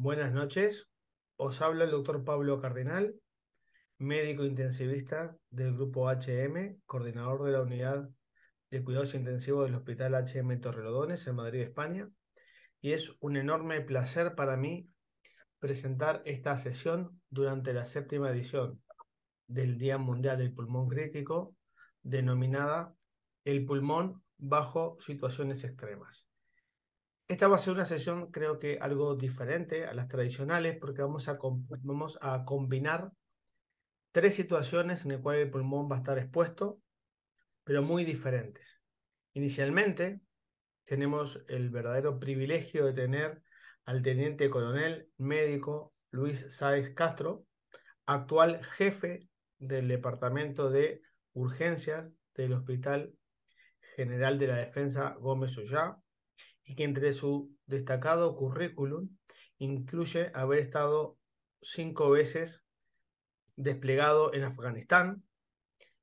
Buenas noches. Os habla el doctor Pablo Cardenal, médico intensivista del grupo HM, coordinador de la unidad de cuidados intensivos del Hospital HM Torrelodones en Madrid, España. Y es un enorme placer para mí presentar esta sesión durante la séptima edición del Día Mundial del Pulmón Crítico, denominada El pulmón bajo situaciones extremas. Esta va a ser una sesión, creo que algo diferente a las tradicionales, porque vamos a, vamos a combinar tres situaciones en las cuales el pulmón va a estar expuesto, pero muy diferentes. Inicialmente, tenemos el verdadero privilegio de tener al teniente coronel médico Luis Sáez Castro, actual jefe del Departamento de Urgencias del Hospital General de la Defensa Gómez Ollá y que entre su destacado currículum incluye haber estado cinco veces desplegado en Afganistán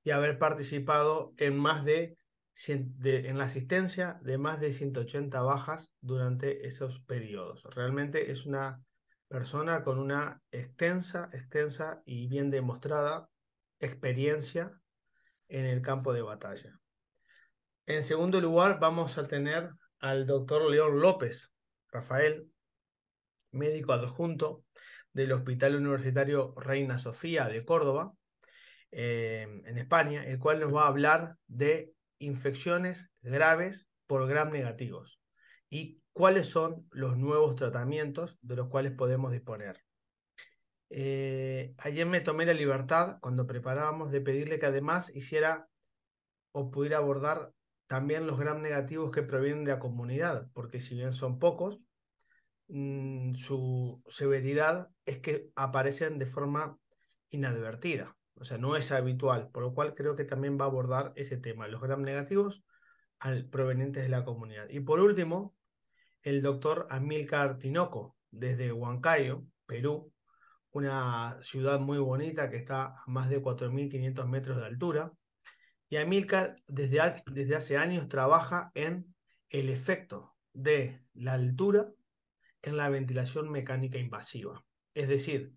y haber participado en más de, en la asistencia de más de 180 bajas durante esos periodos. Realmente es una persona con una extensa, extensa y bien demostrada experiencia en el campo de batalla. En segundo lugar, vamos a tener al doctor León López, Rafael, médico adjunto del Hospital Universitario Reina Sofía de Córdoba, eh, en España, el cual nos va a hablar de infecciones graves por gram negativos y cuáles son los nuevos tratamientos de los cuales podemos disponer. Eh, ayer me tomé la libertad, cuando preparábamos, de pedirle que además hiciera o pudiera abordar también los gram negativos que provienen de la comunidad, porque si bien son pocos, mm, su severidad es que aparecen de forma inadvertida, o sea, no es habitual, por lo cual creo que también va a abordar ese tema, los gram negativos provenientes de la comunidad. Y por último, el doctor Amilcar Tinoco, desde Huancayo, Perú, una ciudad muy bonita que está a más de 4.500 metros de altura, y Amilcar desde, desde hace años trabaja en el efecto de la altura en la ventilación mecánica invasiva. Es decir,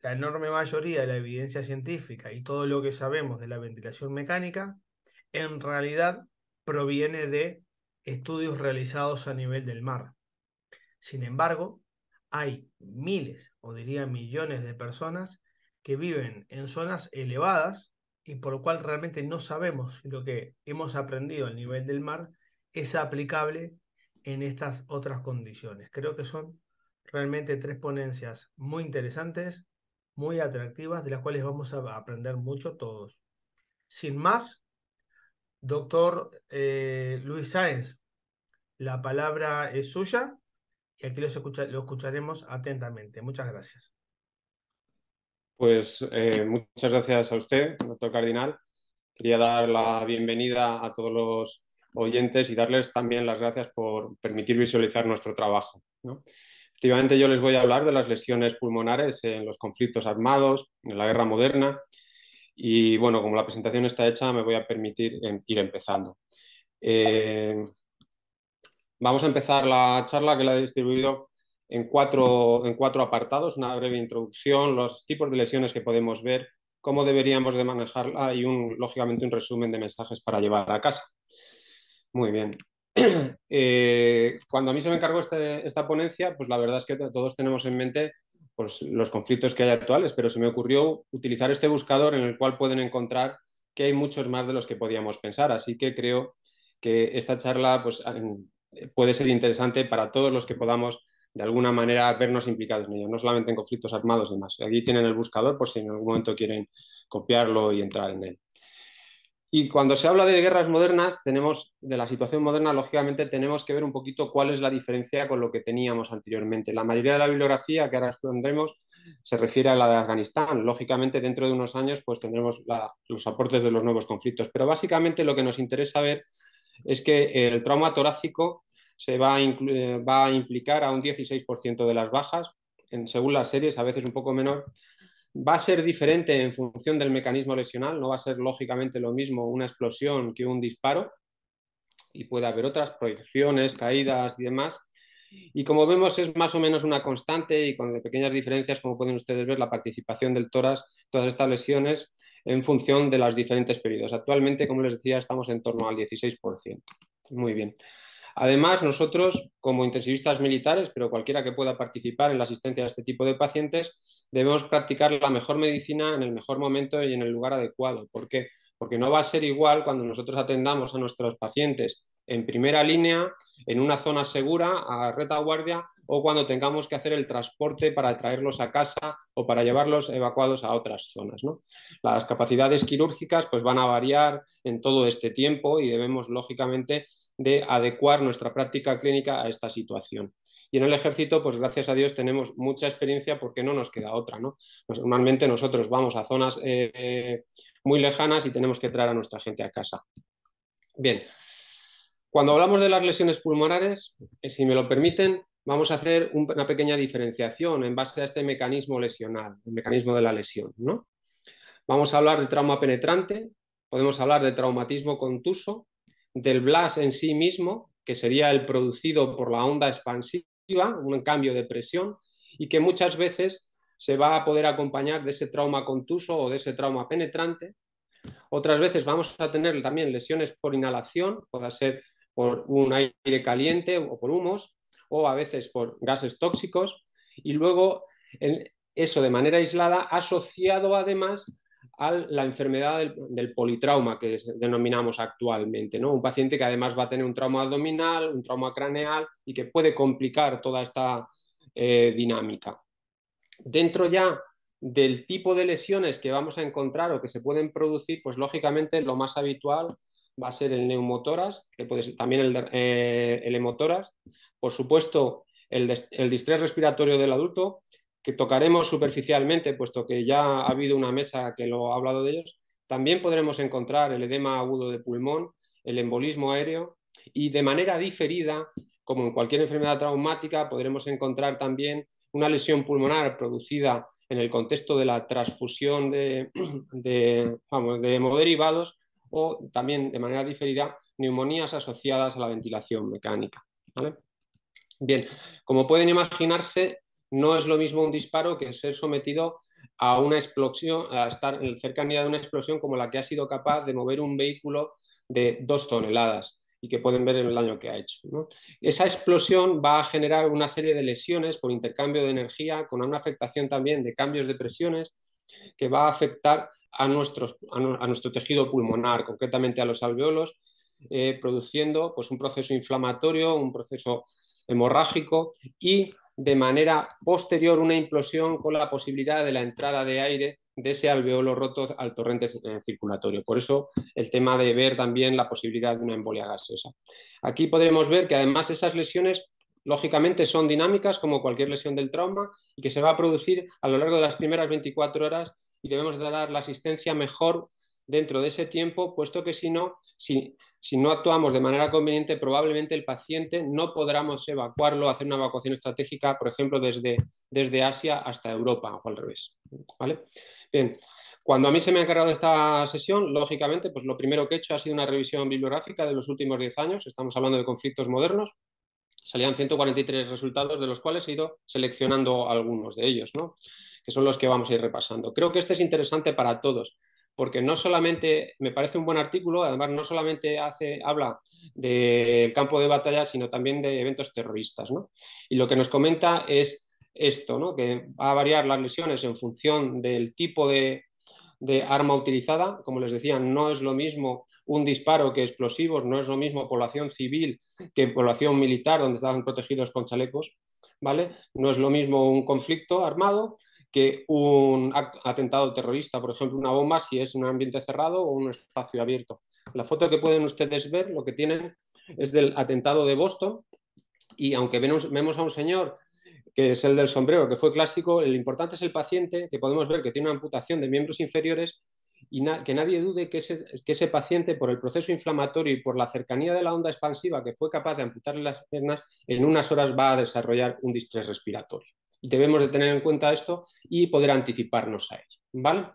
la enorme mayoría de la evidencia científica y todo lo que sabemos de la ventilación mecánica en realidad proviene de estudios realizados a nivel del mar. Sin embargo, hay miles o diría millones de personas que viven en zonas elevadas y por lo cual realmente no sabemos si lo que hemos aprendido al nivel del mar es aplicable en estas otras condiciones. Creo que son realmente tres ponencias muy interesantes, muy atractivas, de las cuales vamos a aprender mucho todos. Sin más, doctor eh, Luis Sáenz, la palabra es suya y aquí lo escucharemos atentamente. Muchas gracias. Pues eh, muchas gracias a usted, doctor Cardinal. Quería dar la bienvenida a todos los oyentes y darles también las gracias por permitir visualizar nuestro trabajo. ¿no? Efectivamente, yo les voy a hablar de las lesiones pulmonares en los conflictos armados, en la guerra moderna. Y bueno, como la presentación está hecha, me voy a permitir em, ir empezando. Eh, vamos a empezar la charla que la he distribuido en cuatro, en cuatro apartados, una breve introducción, los tipos de lesiones que podemos ver, cómo deberíamos de manejarla y, un, lógicamente, un resumen de mensajes para llevar a casa. Muy bien. Eh, cuando a mí se me encargó este, esta ponencia, pues la verdad es que todos tenemos en mente pues, los conflictos que hay actuales, pero se me ocurrió utilizar este buscador en el cual pueden encontrar que hay muchos más de los que podíamos pensar. Así que creo que esta charla pues, puede ser interesante para todos los que podamos de alguna manera vernos implicados en ello, no solamente en conflictos armados y demás. Aquí tienen el buscador por si en algún momento quieren copiarlo y entrar en él. Y cuando se habla de guerras modernas, tenemos, de la situación moderna, lógicamente tenemos que ver un poquito cuál es la diferencia con lo que teníamos anteriormente. La mayoría de la bibliografía que ahora expondremos se refiere a la de Afganistán. Lógicamente, dentro de unos años, pues tendremos los aportes de los nuevos conflictos. Pero básicamente lo que nos interesa ver es que el trauma torácico se va a, eh, va a implicar a un 16% de las bajas, según las series, a veces un poco menor. Va a ser diferente en función del mecanismo lesional, no va a ser lógicamente lo mismo una explosión que un disparo, y puede haber otras proyecciones, caídas y demás. Y como vemos es más o menos una constante y con pequeñas diferencias, como pueden ustedes ver, la participación del TORAS, todas estas lesiones, en función de los diferentes periodos. Actualmente, como les decía, estamos en torno al 16%. Muy bien. Además, nosotros, como intensivistas militares, pero cualquiera que pueda participar en la asistencia a este tipo de pacientes, debemos practicar la mejor medicina en el mejor momento y en el lugar adecuado. ¿Por qué? Porque no va a ser igual cuando nosotros atendamos a nuestros pacientes en primera línea, en una zona segura, a retaguardia, o cuando tengamos que hacer el transporte para traerlos a casa o para llevarlos evacuados a otras zonas. Las capacidades quirúrgicas pues, van a variar en todo este tiempo y debemos, lógicamente, de adecuar nuestra práctica clínica a esta situación. Y en el ejército, pues gracias a Dios tenemos mucha experiencia porque no nos queda otra, ¿no? Pues normalmente nosotros vamos a zonas eh, eh, muy lejanas y tenemos que traer a nuestra gente a casa. Bien, cuando hablamos de las lesiones pulmonares, eh, si me lo permiten, vamos a hacer una pequeña diferenciación en base a este mecanismo lesional, el mecanismo de la lesión, ¿no? Vamos a hablar de trauma penetrante, podemos hablar de traumatismo contuso, del blast en sí mismo, que sería el producido por la onda expansiva, un cambio de presión, y que muchas veces se va a poder acompañar de ese trauma contuso o de ese trauma penetrante. Otras veces vamos a tener también lesiones por inhalación, pueda ser por un aire caliente o por humos, o a veces por gases tóxicos. Y luego, eso de manera aislada, asociado además a la enfermedad del, politrauma que denominamos actualmente. ¿no? Un paciente que además va a tener un trauma abdominal, un trauma craneal y que puede complicar toda esta eh, dinámica. Dentro ya del tipo de lesiones que vamos a encontrar o que se pueden producir, pues lógicamente lo más habitual va a ser el neumotoras, que puede ser también el, eh, hemotoras, por supuesto el, el distrés respiratorio del adulto, tocaremos superficialmente, puesto que ya ha habido una mesa que lo ha hablado de ellos, también podremos encontrar el edema agudo de pulmón, el embolismo aéreo y de manera diferida, como en cualquier enfermedad traumática, podremos encontrar también una lesión pulmonar producida en el contexto de la transfusión de, vamos, hemoderivados o también de manera diferida neumonías asociadas a la ventilación mecánica. Bien, como pueden imaginarse, no es lo mismo un disparo que ser sometido a una explosión, a estar en cercanía de una explosión como la que ha sido capaz de mover un vehículo de dos toneladas y que pueden ver en el daño que ha hecho. Esa explosión va a generar una serie de lesiones por intercambio de energía, con una afectación también de cambios de presiones, que va a afectar a, nuestros, a, nuestro tejido pulmonar, concretamente a los alveolos, eh, produciendo pues, un proceso inflamatorio, un proceso hemorrágico y de manera posterior una implosión con la posibilidad de la entrada de aire de ese alveolo roto al torrente eh, circulatorio. Por eso el tema de ver también la posibilidad de una embolia gaseosa. Aquí podremos ver que además esas lesiones lógicamente son dinámicas como cualquier lesión del trauma y que se va a producir a lo largo de las primeras 24 horas y debemos dar la asistencia mejor dentro de ese tiempo, puesto que si no, si, si no actuamos de manera conveniente, probablemente el paciente no podamos evacuarlo, hacer una evacuación estratégica, por ejemplo, desde, desde Asia hasta Europa o al revés. ¿vale? Bien, cuando a mí se me ha encargado esta sesión, lógicamente, pues lo primero que he hecho ha sido una revisión bibliográfica de los últimos 10 años, estamos hablando de conflictos modernos, salían 143 resultados, de los cuales he ido seleccionando algunos de ellos, que son los que vamos a ir repasando. Creo que este es interesante para todos, porque no solamente, me parece un buen artículo, además no solamente hace, habla del campo de batalla, sino también de eventos terroristas. Y lo que nos comenta es esto, ¿no? que va a variar las lesiones en función del tipo de, arma utilizada. Como les decía, no es lo mismo un disparo que explosivos, no es lo mismo población civil que población militar, donde estaban protegidos con chalecos. ¿Vale? No es lo mismo un conflicto armado que un atentado terrorista, por ejemplo, una bomba, si es un ambiente cerrado o un espacio abierto. La foto que pueden ustedes ver, lo que tienen es del atentado de Boston y aunque vemos a un señor que es el del sombrero, que fue clásico, el importante es el paciente, que podemos ver que tiene una amputación de miembros inferiores y que nadie dude que ese, que ese, paciente, por el proceso inflamatorio y por la cercanía de la onda expansiva que fue capaz de amputarle las piernas, en unas horas va a desarrollar un distrés respiratorio. Debemos de tener en cuenta esto y poder anticiparnos a ello. ¿Vale?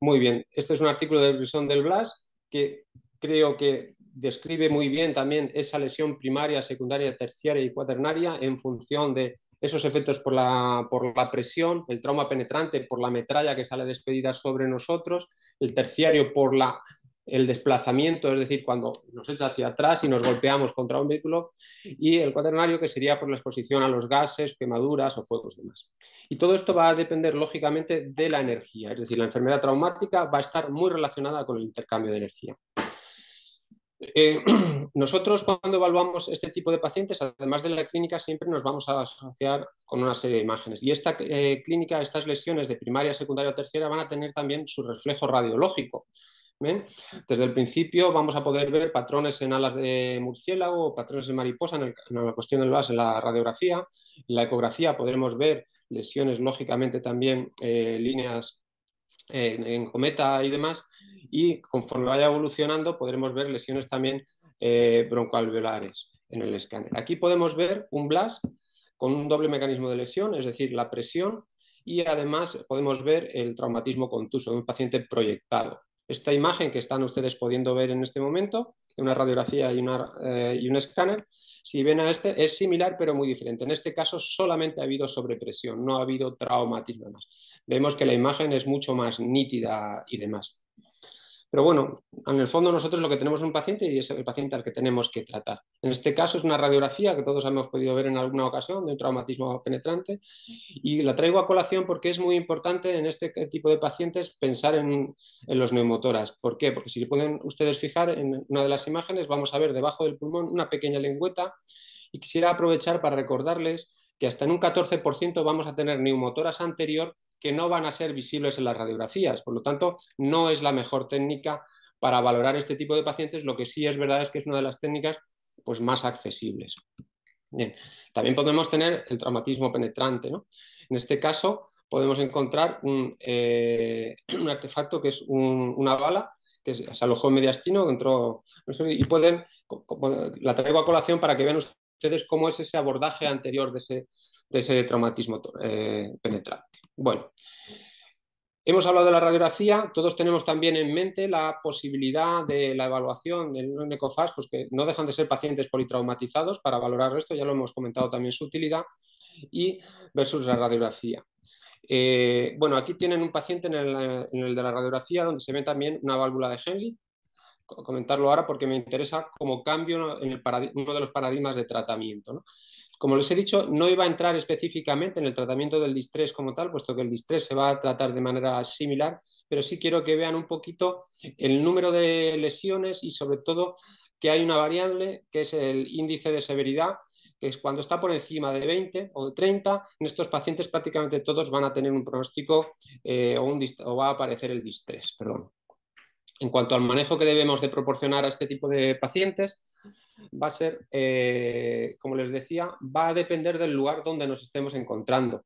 Muy bien, este es un artículo de Brisson del Blas que creo que describe muy bien también esa lesión primaria, secundaria, terciaria y cuaternaria en función de esos efectos por la, por la presión, el trauma penetrante por la metralla que sale despedida sobre nosotros, el terciario por la el desplazamiento, es decir, cuando nos echa hacia atrás y nos golpeamos contra un vehículo, y el cuaternario, que sería por la exposición a los gases, quemaduras o fuegos demás. Y todo esto va a depender, lógicamente, de la energía, es decir, la enfermedad traumática va a estar muy relacionada con el intercambio de energía. Eh, nosotros cuando evaluamos este tipo de pacientes, además de la clínica, siempre nos vamos a asociar con una serie de imágenes. Y esta eh, clínica, estas lesiones de primaria, secundaria o tercera, van a tener también su reflejo radiológico. Desde el principio vamos a poder ver patrones en alas de murciélago, patrones de mariposa en, la cuestión del blas en la radiografía. En la ecografía podremos ver lesiones, lógicamente también eh, líneas eh, en, cometa y demás. Y conforme vaya evolucionando podremos ver lesiones también eh, broncoalveolares en el escáner. Aquí podemos ver un BLAS con un doble mecanismo de lesión, es decir, la presión y además podemos ver el traumatismo contuso de un paciente proyectado esta imagen que están ustedes pudiendo ver en este momento, una radiografía y, eh, y un escáner, si ven a este, es similar pero muy diferente. En este caso solamente ha habido sobrepresión, no ha habido traumatismo más. Vemos que la imagen es mucho más nítida y demás. Pero bueno, en el fondo nosotros lo que tenemos es un paciente y es el paciente al que tenemos que tratar. En este caso es una radiografía que todos hemos podido ver en alguna ocasión de un traumatismo penetrante y la traigo a colación porque es muy importante en este tipo de pacientes pensar en, los neumotoras. ¿Por qué? Porque si se pueden ustedes fijar en una de las imágenes vamos a ver debajo del pulmón una pequeña lengüeta y quisiera aprovechar para recordarles que hasta en un 14% vamos a tener neumotoras anterior que no van a ser visibles en las radiografías. Por lo tanto, no es la mejor técnica para valorar este tipo de pacientes. Lo que sí es verdad es que es una de las técnicas pues, más accesibles. También podemos tener el traumatismo penetrante. En este caso, podemos encontrar un, eh, artefacto que es una bala que se alojó en mediastino entró, y pueden, la traigo a colación para que vean ustedes cómo es ese abordaje anterior de ese, ese traumatismo eh, penetrante. Bueno, hemos hablado de la radiografía, todos tenemos también en mente la posibilidad de la evaluación del un ECOFAS, pues que no dejan de ser pacientes politraumatizados para valorar esto, ya lo hemos comentado también su utilidad, y versus la radiografía. Eh, bueno, aquí tienen un paciente en el, de la radiografía donde se ve también una válvula de Henley. Comentarlo ahora porque me interesa como cambio en el uno de los paradigmas de tratamiento. ¿no? Como les he dicho, no iba a entrar específicamente en el tratamiento del distrés como tal, puesto que el distrés se va a tratar de manera similar, pero sí quiero que vean un poquito el número de lesiones y sobre todo que hay una variable que es el índice de severidad, que es cuando está por encima de 20 o 30, en estos pacientes prácticamente todos van a tener un pronóstico eh, o, va a aparecer el distrés. Perdón. En cuanto al manejo que debemos de proporcionar a este tipo de pacientes, va a ser, eh, como les decía, va a depender del lugar donde nos estemos encontrando.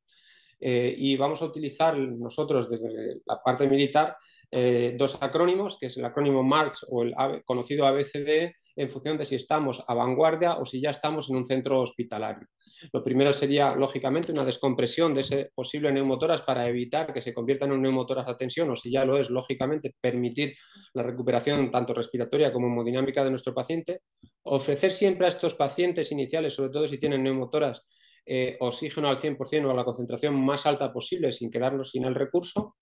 Eh, y vamos a utilizar nosotros desde la parte militar eh, dos acrónimos, que es el acrónimo MARCH o el conocido ABCD, e, en función de si estamos a vanguardia o si ya estamos en un centro hospitalario. Lo primero sería, lógicamente, una descompresión de ese posible neumotoras para evitar que se convierta en un neumotoras a tensión, o si ya lo es, lógicamente, permitir la recuperación tanto respiratoria como hemodinámica de nuestro paciente. Ofrecer siempre a estos pacientes iniciales, sobre todo si tienen neumotoras, eh, oxígeno al 100% o a la concentración más alta posible sin quedarnos sin el recurso.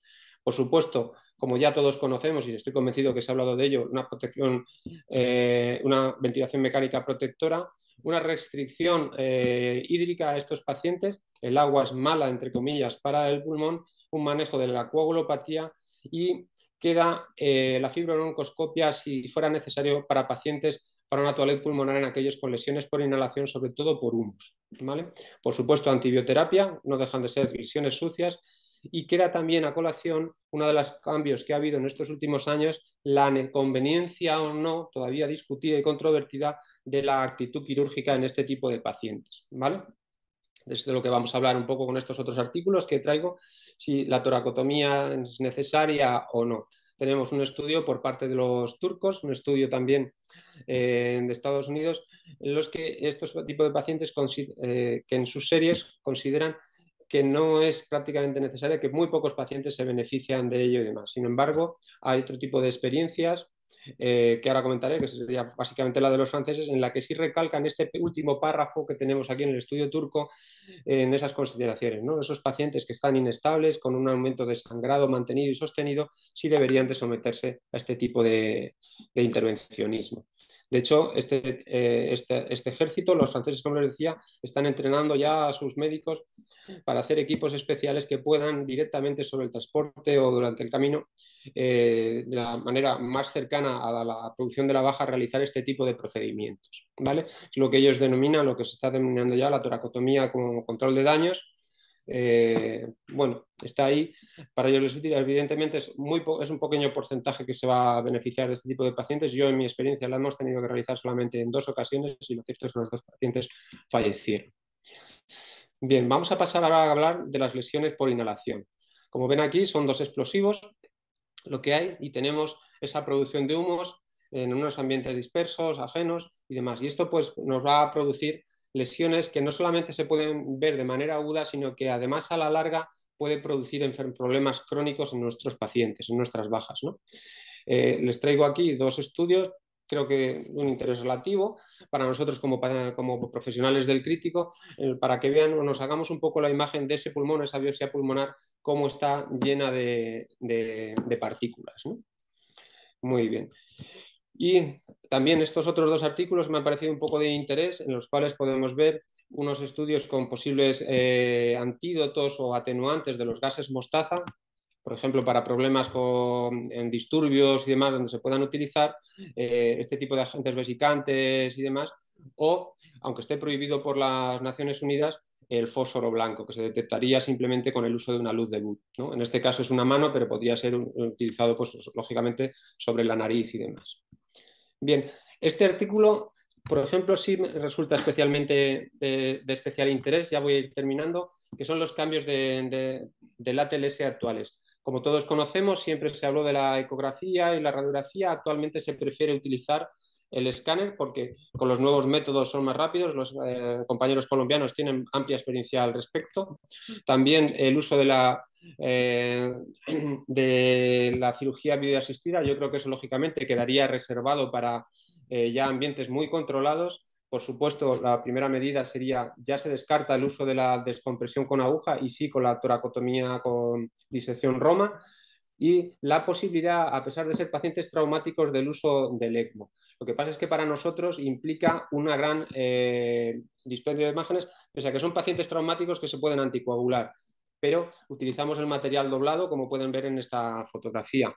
Por supuesto, como ya todos conocemos y estoy convencido que se ha hablado de ello, una protección, eh, una ventilación mecánica protectora una restricción eh, hídrica a estos pacientes, el agua es mala, entre comillas, para el pulmón, un manejo de la coagulopatía y queda eh, la broncoscopia si fuera necesario para pacientes para una toaleta pulmonar en aquellos con lesiones por inhalación, sobre todo por humus. ¿vale? Por supuesto, antibioterapia, no dejan de ser lesiones sucias, y queda también a colación uno de los cambios que ha habido en estos últimos años, la conveniencia o no, todavía discutida y controvertida, de la actitud quirúrgica en este tipo de pacientes. ¿vale? Es de lo que vamos a hablar un poco con estos otros artículos que traigo, si la toracotomía es necesaria o no. Tenemos un estudio por parte de los turcos, un estudio también eh, en de Estados Unidos, en los que estos tipos de pacientes eh, que en sus series consideran que no es prácticamente necesaria, que muy pocos pacientes se benefician de ello y demás. Sin embargo, hay otro tipo de experiencias eh, que ahora comentaré, que sería básicamente la de los franceses, en la que sí recalcan este último párrafo que tenemos aquí en el estudio turco en esas consideraciones. ¿no? Esos pacientes que están inestables, con un aumento de sangrado mantenido y sostenido, sí deberían de someterse a este tipo de intervencionismo. De hecho, este, eh, este, este, ejército, los franceses, como les decía, están entrenando ya a sus médicos para hacer equipos especiales que puedan directamente sobre el transporte o durante el camino, eh, de la manera más cercana a la producción de la baja, realizar este tipo de procedimientos. ¿vale? Es lo que ellos denominan, lo que se está denominando ya la toracotomía como control de daños eh, bueno, está ahí. Para ellos les útil, evidentemente es, muy es un pequeño porcentaje que se va a beneficiar de este tipo de pacientes. Yo en mi experiencia la hemos tenido que realizar solamente en dos ocasiones y lo cierto es que los dos pacientes fallecieron. Bien, vamos a pasar ahora a hablar de las lesiones por inhalación. Como ven aquí son dos explosivos lo que hay y tenemos esa producción de humos en unos ambientes dispersos, ajenos y demás. Y esto pues nos va a producir lesiones que no solamente se pueden ver de manera aguda, sino que además a la larga puede producir problemas crónicos en nuestros pacientes, en nuestras bajas. ¿no? Eh, les traigo aquí dos estudios, creo que de un interés relativo para nosotros como, como profesionales del crítico, eh, para que vean o nos hagamos un poco la imagen de ese pulmón, esa biopsia pulmonar, cómo está llena de, partículas. Muy bien. Y también estos otros dos artículos me han parecido un poco de interés, en los cuales podemos ver unos estudios con posibles eh, antídotos o atenuantes de los gases mostaza, por ejemplo, para problemas con, en disturbios y demás, donde se puedan utilizar eh, este tipo de agentes vesicantes y demás, o, aunque esté prohibido por las Naciones Unidas, el fósforo blanco, que se detectaría simplemente con el uso de una luz de luz. En este caso es una mano, pero podría ser utilizado, pues, lógicamente, sobre la nariz y demás. Bien, este artículo, por ejemplo, sí resulta especialmente de, especial interés, ya voy a ir terminando, que son los cambios de, de, del actuales. Como todos conocemos, siempre se habló de la ecografía y la radiografía. Actualmente se prefiere utilizar el escáner porque con los nuevos métodos son más rápidos, los eh, compañeros colombianos tienen amplia experiencia al respecto. También el uso de la, eh, de la cirugía videoasistida, yo creo que eso lógicamente quedaría reservado para eh, ya ambientes muy controlados por supuesto, la primera medida sería, ya se descarta el uso de la descompresión con aguja y sí con la toracotomía con disección roma y la posibilidad, a pesar de ser pacientes traumáticos, del uso del ECMO. Lo que pasa es que para nosotros implica una gran eh, dispendio de imágenes, pese a que son pacientes traumáticos que se pueden anticoagular, pero utilizamos el material doblado, como pueden ver en esta fotografía.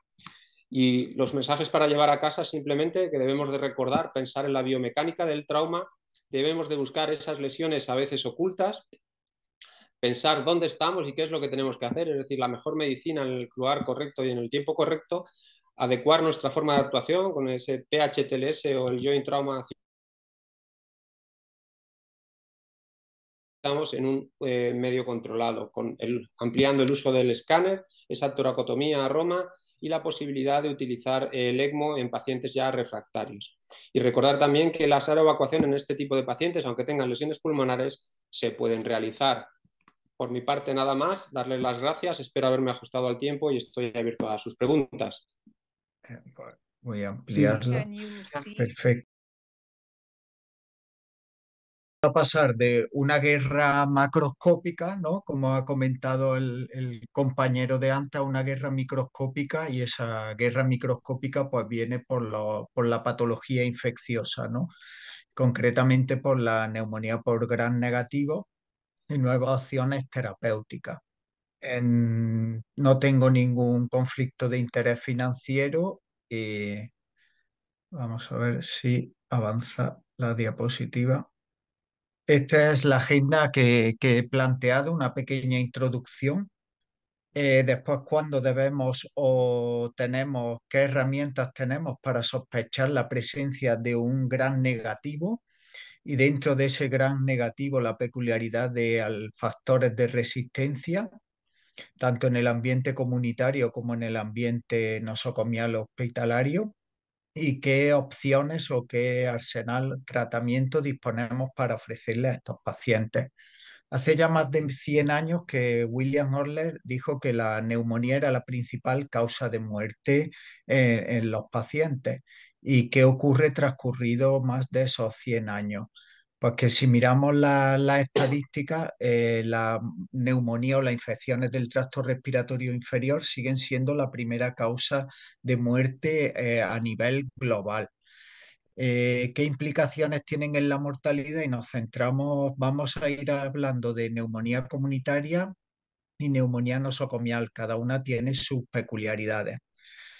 Y los mensajes para llevar a casa simplemente que debemos de recordar, pensar en la biomecánica del trauma, debemos de buscar esas lesiones a veces ocultas, pensar dónde estamos y qué es lo que tenemos que hacer, es decir, la mejor medicina en el lugar correcto y en el tiempo correcto, adecuar nuestra forma de actuación con ese PHTLS o el Joint Trauma estamos en un eh, medio controlado, ampliando el uso del escáner, esa toracotomía a Roma, y la posibilidad de utilizar el ECMO en pacientes ya refractarios. Y recordar también que la evacuación en este tipo de pacientes, aunque tengan lesiones pulmonares, se pueden realizar. Por mi parte, nada más, darles las gracias, espero haberme ajustado al tiempo y estoy abierto a sus preguntas. Voy a ampliarlo. Perfecto a pasar de una guerra macroscópica, ¿no? como ha comentado el, compañero de antes, a una guerra microscópica y esa guerra microscópica pues viene por, por la patología infecciosa, ¿no? concretamente por la neumonía por gran negativo y nuevas opciones terapéuticas. no tengo ningún conflicto de interés financiero vamos a ver si avanza la diapositiva. Esta es la agenda que, he planteado, una pequeña introducción. Eh, después, cuándo debemos o tenemos, qué herramientas tenemos para sospechar la presencia de un gran negativo y dentro de ese gran negativo la peculiaridad de factores de resistencia, tanto en el ambiente comunitario como en el ambiente nosocomial hospitalario y qué opciones o qué arsenal tratamiento disponemos para ofrecerle a estos pacientes. Hace ya más de 100 años que William Orler dijo que la neumonía era la principal causa de muerte en, eh, en los pacientes y qué ocurre transcurrido más de esos 100 años que si miramos las estadísticas, eh, la neumonía o las infecciones del tracto respiratorio inferior siguen siendo la primera causa de muerte eh, a nivel global. Eh, ¿Qué implicaciones tienen en la mortalidad? Y nos centramos, vamos a ir hablando de neumonía comunitaria y neumonía nosocomial. Cada una tiene sus peculiaridades.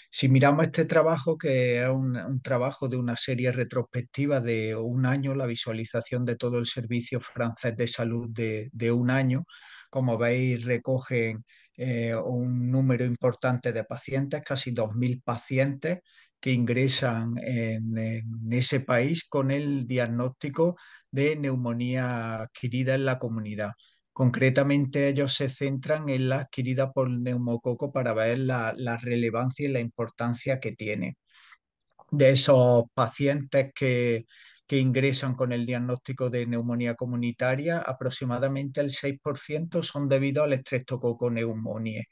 Si miramos este trabajo, que es un, trabajo de una serie retrospectiva de un año, la visualización de todo el servicio francés de salud de, un año, como veis, recogen eh, un número importante de pacientes, casi 2.000 pacientes que ingresan en, ese país con el diagnóstico de neumonía adquirida en la comunidad. Concretamente ellos se centran en la adquirida por neumococo para ver la, relevancia y la importancia que tiene. De esos pacientes que, ingresan con el diagnóstico de neumonía comunitaria, aproximadamente el 6% son debido al tococo-neumonía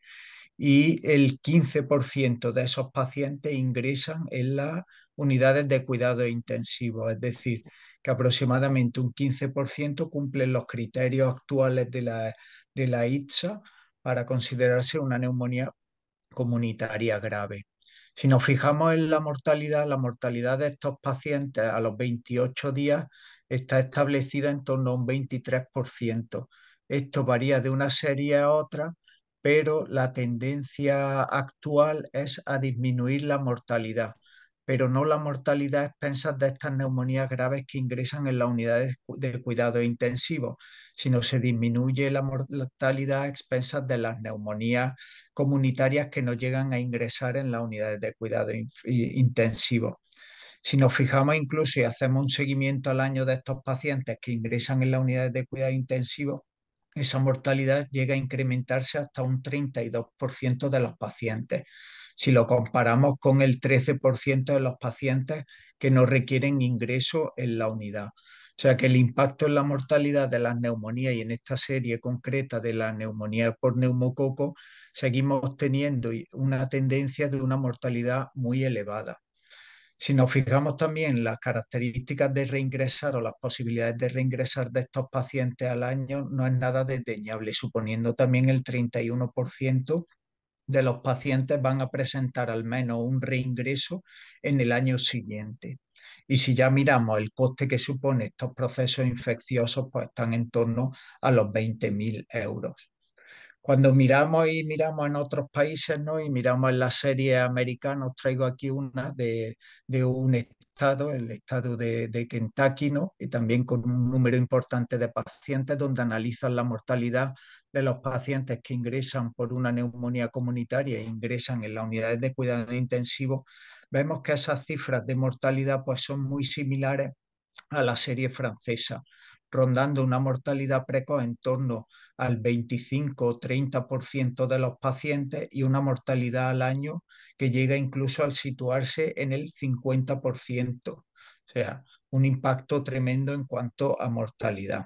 y el 15% de esos pacientes ingresan en la unidades de cuidado intensivo, es decir, que aproximadamente un 15% cumplen los criterios actuales de la, de la ITSA para considerarse una neumonía comunitaria grave. Si nos fijamos en la mortalidad, la mortalidad de estos pacientes a los 28 días está establecida en torno a un 23%. Esto varía de una serie a otra, pero la tendencia actual es a disminuir la mortalidad pero no la mortalidad expensa de estas neumonías graves que ingresan en las unidades de cuidado intensivo, sino se disminuye la mortalidad expensa de las neumonías comunitarias que no llegan a ingresar en las unidades de cuidado intensivo. Si nos fijamos incluso y hacemos un seguimiento al año de estos pacientes que ingresan en las unidades de cuidado intensivo, esa mortalidad llega a incrementarse hasta un 32% de los pacientes si lo comparamos con el 13% de los pacientes que no requieren ingreso en la unidad. O sea que el impacto en la mortalidad de las neumonías y en esta serie concreta de la neumonía por neumococo, seguimos teniendo una tendencia de una mortalidad muy elevada. Si nos fijamos también en las características de reingresar o las posibilidades de reingresar de estos pacientes al año, no es nada desdeñable, suponiendo también el 31% de los pacientes van a presentar al menos un reingreso en el año siguiente. Y si ya miramos el coste que supone estos procesos infecciosos, pues están en torno a los 20.000 euros. Cuando miramos y miramos en otros países, ¿no? Y miramos en la serie americana, os traigo aquí una de, un estado, el estado de, de, Kentucky, ¿no? Y también con un número importante de pacientes donde analizan la mortalidad de los pacientes que ingresan por una neumonía comunitaria e ingresan en las unidades de cuidado intensivo, vemos que esas cifras de mortalidad pues, son muy similares a la serie francesa, rondando una mortalidad precoz en torno al 25 o 30% de los pacientes y una mortalidad al año que llega incluso al situarse en el 50%, o sea, un impacto tremendo en cuanto a mortalidad.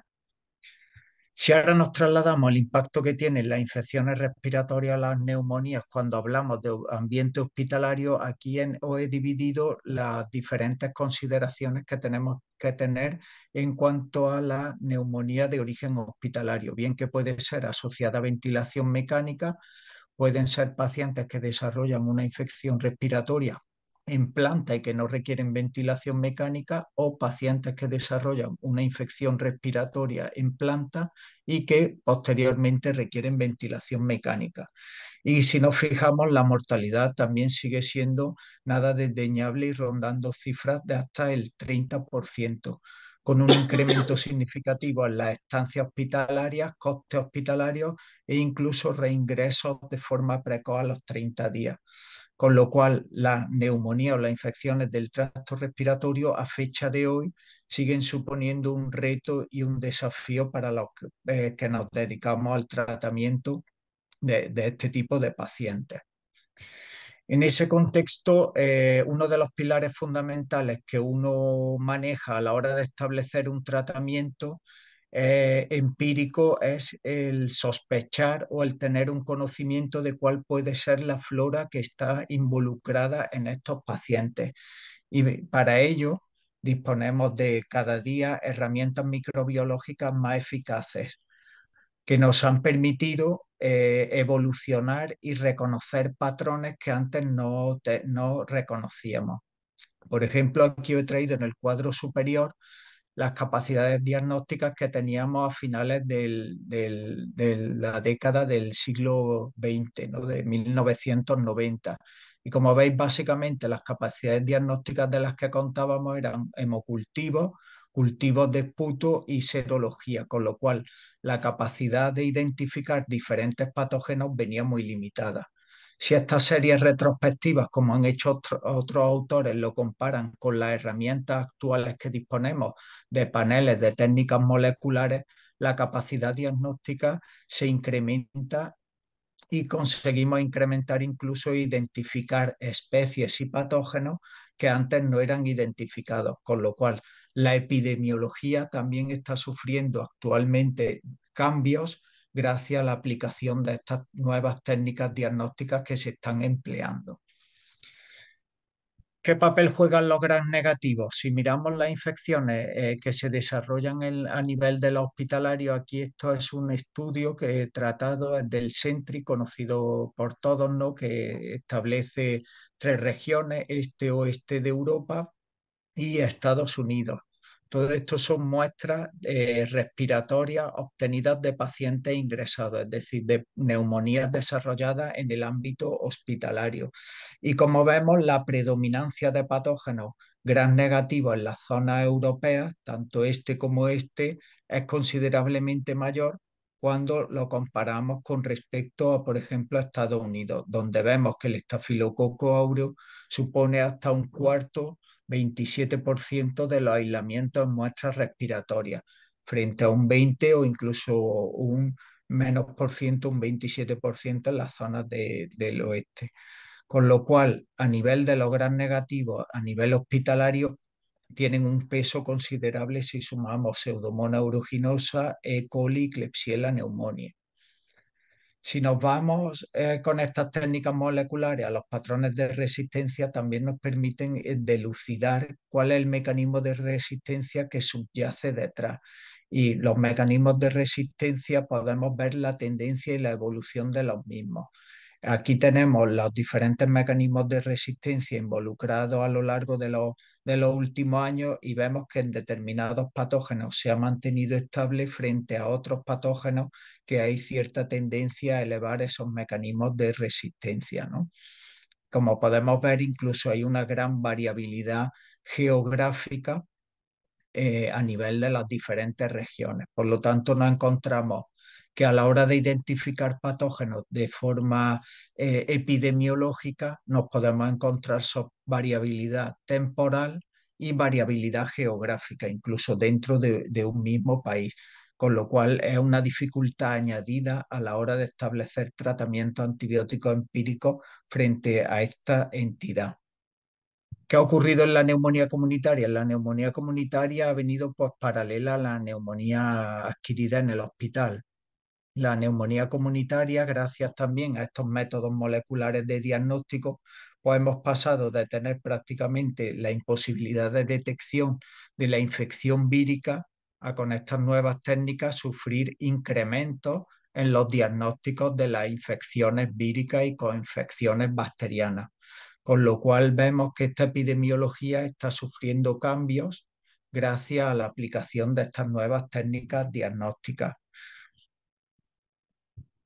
Si ahora nos trasladamos al impacto que tienen las infecciones respiratorias, las neumonías, cuando hablamos de ambiente hospitalario, aquí os he dividido las diferentes consideraciones que tenemos que tener en cuanto a la neumonía de origen hospitalario, bien que puede ser asociada a ventilación mecánica, pueden ser pacientes que desarrollan una infección respiratoria en planta y que no requieren ventilación mecánica o pacientes que desarrollan una infección respiratoria en planta y que posteriormente requieren ventilación mecánica. Y si nos fijamos, la mortalidad también sigue siendo nada desdeñable y rondando cifras de hasta el 30% con un incremento significativo en las estancias hospitalarias, costes hospitalarios e incluso reingresos de forma precoz a los 30 días con lo cual la neumonía o las infecciones del tracto respiratorio a fecha de hoy siguen suponiendo un reto y un desafío para los que, eh, nos dedicamos al tratamiento de, este tipo de pacientes. En ese contexto, eh, uno de los pilares fundamentales que uno maneja a la hora de establecer un tratamiento eh, empírico es el sospechar o el tener un conocimiento de cuál puede ser la flora que está involucrada en estos pacientes. Y para ello disponemos de cada día herramientas microbiológicas más eficaces que nos han permitido eh, evolucionar y reconocer patrones que antes no, no reconocíamos. Por ejemplo, aquí he traído en el cuadro superior las capacidades diagnósticas que teníamos a finales de la década del siglo XX, de 1990. Y como veis, básicamente las capacidades diagnósticas de las que contábamos eran hemocultivos, cultivos de esputo y serología, con lo cual la capacidad de identificar diferentes patógenos venía muy limitada. Si estas series retrospectivas, como han hecho otros autores, lo comparan con las herramientas actuales que disponemos de paneles de técnicas moleculares, la capacidad diagnóstica se incrementa y conseguimos incrementar incluso identificar especies y patógenos que antes no eran identificados, con lo cual la epidemiología también está sufriendo actualmente cambios gracias a la aplicación de estas nuevas técnicas diagnósticas que se están empleando. ¿Qué papel juegan los gran negativos? Si miramos las infecciones eh, que se desarrollan a nivel del hospitalario, aquí esto es un estudio que he tratado del CENTRI, conocido por todos, ¿no? que establece tres regiones, este oeste de Europa y Estados Unidos. Todo esto son muestras eh, respiratorias obtenidas de pacientes ingresados, es decir, de neumonías desarrolladas en el ámbito hospitalario. Y como vemos, la predominancia de patógenos gran negativo en las zonas europeas, tanto este como este, es considerablemente mayor cuando lo comparamos con respecto a, por ejemplo, a Estados Unidos, donde vemos que el estafilococo aureo supone hasta un cuarto 27% de los aislamientos en muestras respiratorias, frente a un 20 o incluso un menos por ciento, un 27% en las zonas del oeste. Con lo cual, a nivel de los gran negativos, a nivel hospitalario, tienen un peso considerable si sumamos pseudomonas aeruginosa, E. coli, Klebsiella, neumonía. Si nos vamos eh, con estas técnicas moleculares a los patrones de resistencia, también nos permiten eh, delucidar cuál es el mecanismo de resistencia que subyace detrás. Y los mecanismos de resistencia podemos ver la tendencia y la evolución de los mismos. Aquí tenemos los diferentes mecanismos de resistencia involucrados a lo largo de los, últimos años y vemos que en determinados patógenos se ha mantenido estable frente a otros patógenos que hay cierta tendencia a elevar esos mecanismos de resistencia. Como podemos ver, incluso hay una gran variabilidad geográfica eh, a nivel de las diferentes regiones. Por lo tanto, no encontramos que a la hora de identificar patógenos de forma eh, epidemiológica nos podemos encontrar variabilidad temporal y variabilidad geográfica, incluso dentro de, un mismo país con lo cual es una dificultad añadida a la hora de establecer tratamiento antibiótico empírico frente a esta entidad. ¿Qué ha ocurrido en la neumonía comunitaria? La neumonía comunitaria ha venido pues, paralela a la neumonía adquirida en el hospital. La neumonía comunitaria, gracias también a estos métodos moleculares de diagnóstico, pues hemos pasado de tener prácticamente la imposibilidad de detección de la infección vírica a con estas nuevas técnicas sufrir incrementos en los diagnósticos de las infecciones víricas y coinfecciones bacterianas. Con lo cual vemos que esta epidemiología está sufriendo cambios gracias a la aplicación de estas nuevas técnicas diagnósticas.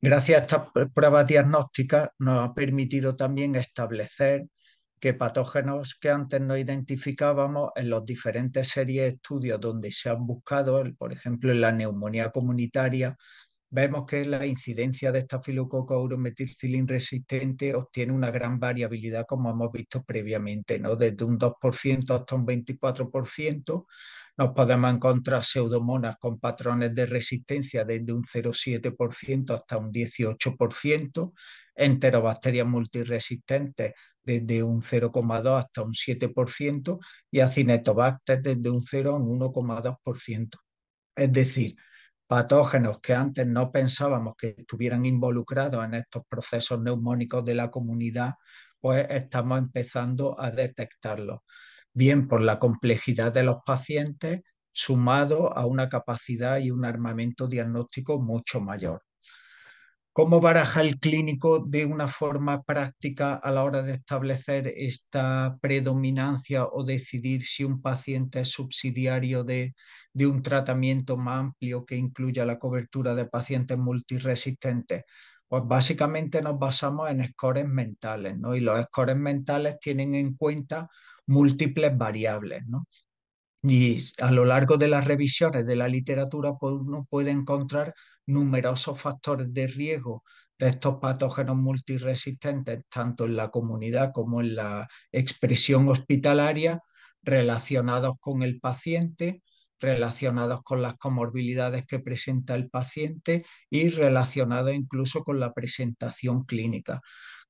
Gracias a estas pruebas diagnósticas nos ha permitido también establecer que patógenos que antes no identificábamos en los diferentes series de estudios donde se han buscado, por ejemplo, en la neumonía comunitaria, vemos que la incidencia de esta aurometicilin resistente obtiene una gran variabilidad, como hemos visto previamente, desde un 2% hasta un 24%, nos podemos encontrar pseudomonas con patrones de resistencia desde un 0,7% hasta un 18%, enterobacterias multiresistentes desde un 0,2 hasta un 7% y acinetobacter desde un 0 a un 1,2%. Es decir, patógenos que antes no pensábamos que estuvieran involucrados en estos procesos neumónicos de la comunidad, pues estamos empezando a detectarlos bien por la complejidad de los pacientes, sumado a una capacidad y un armamento diagnóstico mucho mayor. ¿Cómo baraja el clínico de una forma práctica a la hora de establecer esta predominancia o decidir si un paciente es subsidiario de, un tratamiento más amplio que incluya la cobertura de pacientes multiresistentes? Pues básicamente nos basamos en scores mentales, ¿no? Y los scores mentales tienen en cuenta múltiples variables, ¿no? Y a lo largo de las revisiones de la literatura pues, uno puede encontrar numerosos factores de riesgo de estos patógenos multiresistentes, tanto en la comunidad como en la expresión hospitalaria, relacionados con el paciente, relacionados con las comorbilidades que presenta el paciente y relacionados incluso con la presentación clínica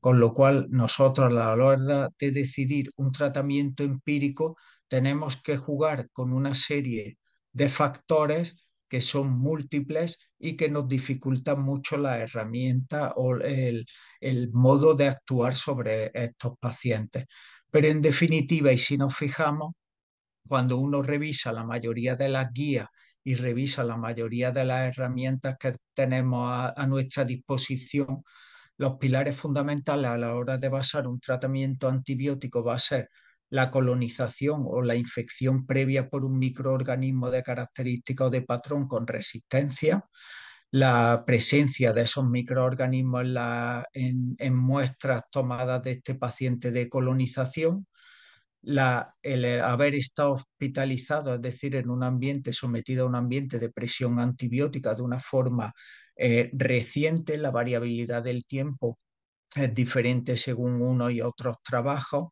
con lo cual nosotros a la hora de decidir un tratamiento empírico tenemos que jugar con una serie de factores que son múltiples y que nos dificultan mucho la herramienta o el, modo de actuar sobre estos pacientes. Pero en definitiva, y si nos fijamos, cuando uno revisa la mayoría de las guías y revisa la mayoría de las herramientas que tenemos a nuestra disposición, los pilares fundamentales a la hora de basar un tratamiento antibiótico va a ser la colonización o la infección previa por un microorganismo de característica o de patrón con resistencia, la presencia de esos microorganismos en, muestras tomadas de este paciente de colonización, el haber estado hospitalizado, es decir, en un ambiente sometido a un ambiente de presión antibiótica de una forma eh, reciente, la variabilidad del tiempo es diferente según uno y otros trabajos,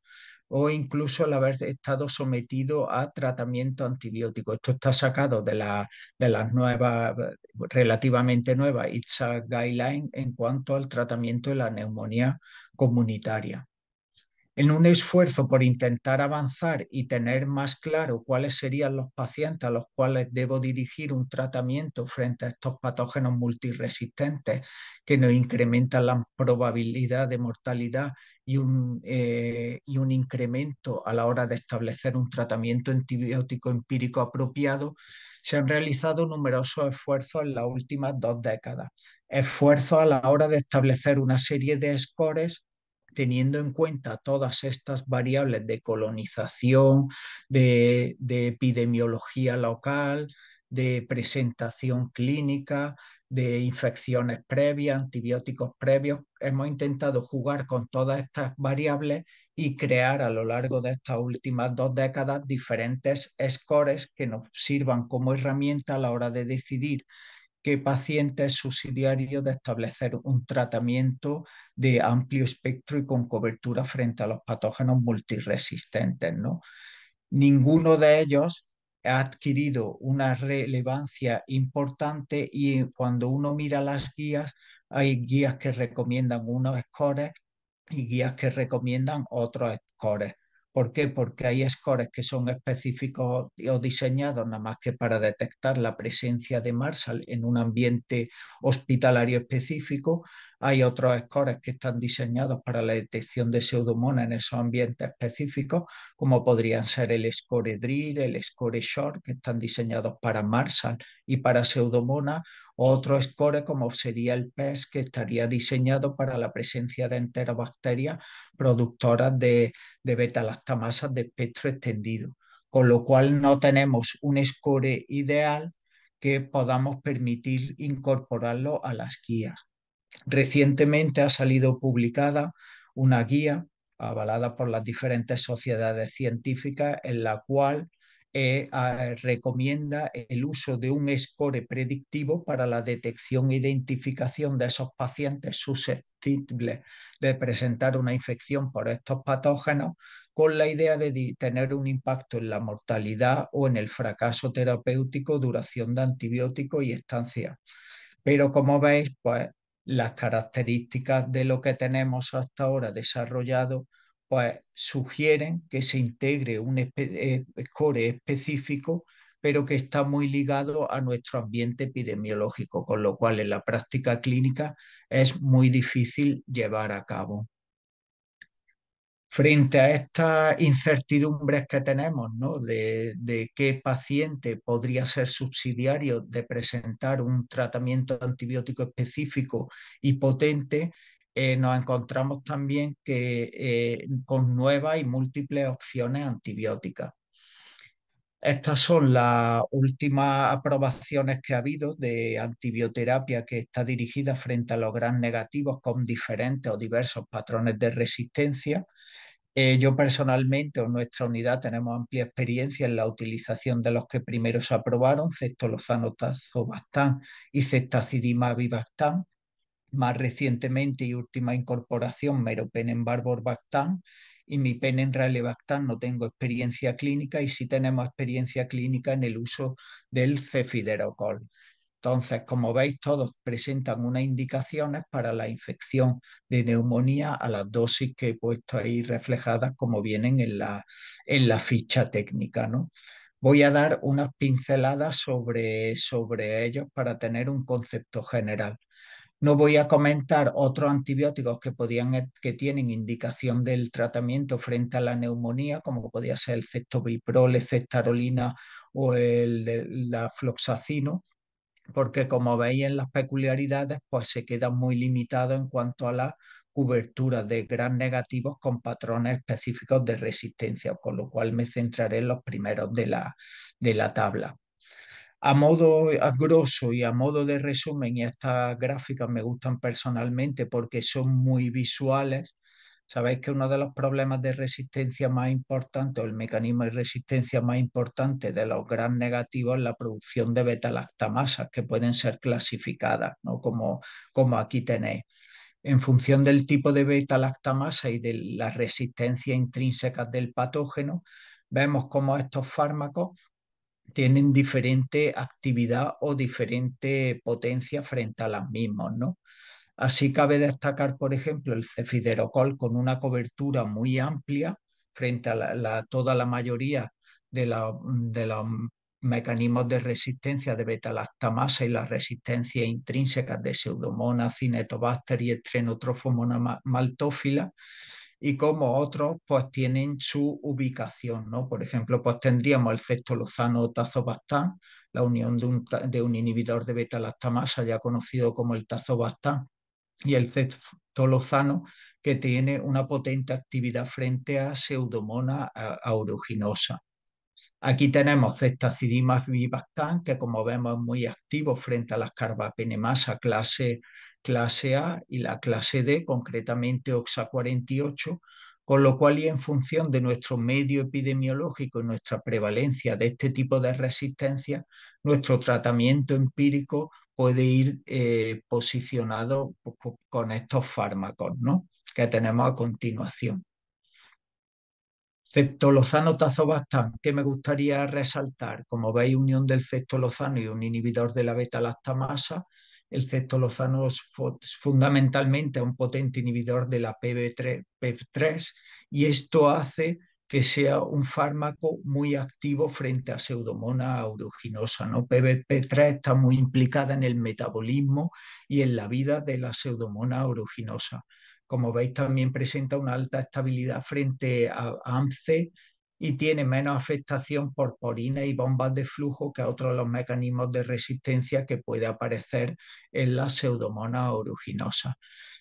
o incluso el haber estado sometido a tratamiento antibiótico. Esto está sacado de, la, de las nuevas, relativamente nuevas ITSA guideline en cuanto al tratamiento de la neumonía comunitaria en un esfuerzo por intentar avanzar y tener más claro cuáles serían los pacientes a los cuales debo dirigir un tratamiento frente a estos patógenos multiresistentes que nos incrementan la probabilidad de mortalidad y un, eh, incremento a la hora de establecer un tratamiento antibiótico empírico apropiado, se han realizado numerosos esfuerzos en las últimas dos décadas. Esfuerzos a la hora de establecer una serie de scores teniendo en cuenta todas estas variables de colonización, de, epidemiología local, de presentación clínica, de infecciones previas, antibióticos previos. Hemos intentado jugar con todas estas variables y crear a lo largo de estas últimas dos décadas diferentes scores que nos sirvan como herramienta a la hora de decidir ¿Qué paciente es subsidiario de establecer un tratamiento de amplio espectro y con cobertura frente a los patógenos multiresistentes. ¿no? Ninguno de ellos ha adquirido una relevancia importante y cuando uno mira las guías, hay guías que recomiendan unos scores y guías que recomiendan otros scores. ¿Por qué? Porque hay scores que son específicos o diseñados nada más que para detectar la presencia de Marshall en un ambiente hospitalario específico. Hay otros scores que están diseñados para la detección de pseudomonas en esos ambientes específicos, como podrían ser el score drill, el score SHORT, que están diseñados para Marshall y para pseudomonas, otro score como sería el PES, que estaría diseñado para la presencia de enterobacterias productoras de, beta-lactamasas de espectro extendido, con lo cual no tenemos un score ideal que podamos permitir incorporarlo a las guías. Recientemente ha salido publicada una guía avalada por las diferentes sociedades científicas en la cual eh, recomienda el uso de un score predictivo para la detección e identificación de esos pacientes susceptibles de presentar una infección por estos patógenos con la idea de tener un impacto en la mortalidad o en el fracaso terapéutico, duración de antibióticos y estancia. Pero como veis, pues las características de lo que tenemos hasta ahora desarrollado pues sugieren que se integre un score eh, específico, pero que está muy ligado a nuestro ambiente epidemiológico, con lo cual en la práctica clínica es muy difícil llevar a cabo. Frente a estas incertidumbres que tenemos, ¿no? de qué paciente podría ser subsidiario de presentar un tratamiento antibiótico específico y potente, eh, nos encontramos también que, eh, con nuevas y múltiples opciones antibióticas. Estas son las últimas aprobaciones que ha habido de antibioterapia que está dirigida frente a los gran negativos con diferentes o diversos patrones de resistencia. Eh, yo personalmente o nuestra unidad tenemos amplia experiencia en la utilización de los que primero se aprobaron, cestolozano y cestacidima más recientemente y última incorporación meropenem barbor y penem-relebactam no tengo experiencia clínica y sí tenemos experiencia clínica en el uso del cefiderocol. Entonces, como veis, todos presentan unas indicaciones para la infección de neumonía a las dosis que he puesto ahí reflejadas como vienen en la, en la ficha técnica. ¿no? Voy a dar unas pinceladas sobre, sobre ellos para tener un concepto general. No voy a comentar otros antibióticos que, podían, e, que tienen indicación del tratamiento frente a la neumonía, como podía ser el el cestarolina o el, de la floxacino, porque como veis en las peculiaridades, pues se queda muy limitado en cuanto a la cobertura de gran negativos con patrones específicos de resistencia, con lo cual me centraré en los primeros de la tabla a modo a grosso y a modo de resumen, y estas gráficas me gustan personalmente porque son muy visuales. Sabéis que uno de los problemas de resistencia más importante, o el mecanismo de resistencia más importante de los gran negativos es la producción de beta-lactamasas que pueden ser clasificadas, como, como aquí tenéis en función del tipo de beta-lactamasa y de la resistencia intrínseca del patógeno, vemos cómo estos fármacos tienen diferente actividad o diferente potencia frente a las mismas, ¿no? Así cabe destacar, por ejemplo, el cefiderocol con una cobertura muy amplia frente a la, toda la mayoría de, los mecanismos de resistencia de beta-lactamasa y las resistencias intrínsecas de pseudomonas, cinetobacter y estrenotrofomona maltófila y como otros pues tienen su ubicación, ¿no? Por ejemplo, pues tendríamos el cestolozano tazobastán, la unión de un, inhibidor de beta-lactamasa ya conocido como el tazobastán y el cestolozano que tiene una potente actividad frente a pseudomonas aeruginosa. Aquí tenemos esta que como vemos es muy activo frente a las carbapenemasa clase, clase A y la clase D, concretamente OXA48, con lo cual y en función de nuestro medio epidemiológico y nuestra prevalencia de este tipo de resistencia, nuestro tratamiento empírico puede ir eh, posicionado pues, con estos fármacos ¿no? que tenemos a continuación. Ceptolozano Lozano que me gustaría resaltar, como veis, unión del ceptolozano y un inhibidor de la beta-lactamasa. El ceptolozano es fundamentalmente un potente inhibidor de la PB3, 3 y esto hace que sea un fármaco muy activo frente a pseudomonas aeruginosa. ¿no? PBP3 está muy implicada en el metabolismo y en la vida de la pseudomonas aeruginosa. Como veis, también presenta una alta estabilidad frente a, AMCE y tiene menos afectación por porinas y bombas de flujo que otros los mecanismos de resistencia que puede aparecer en la pseudomonas oruginosa.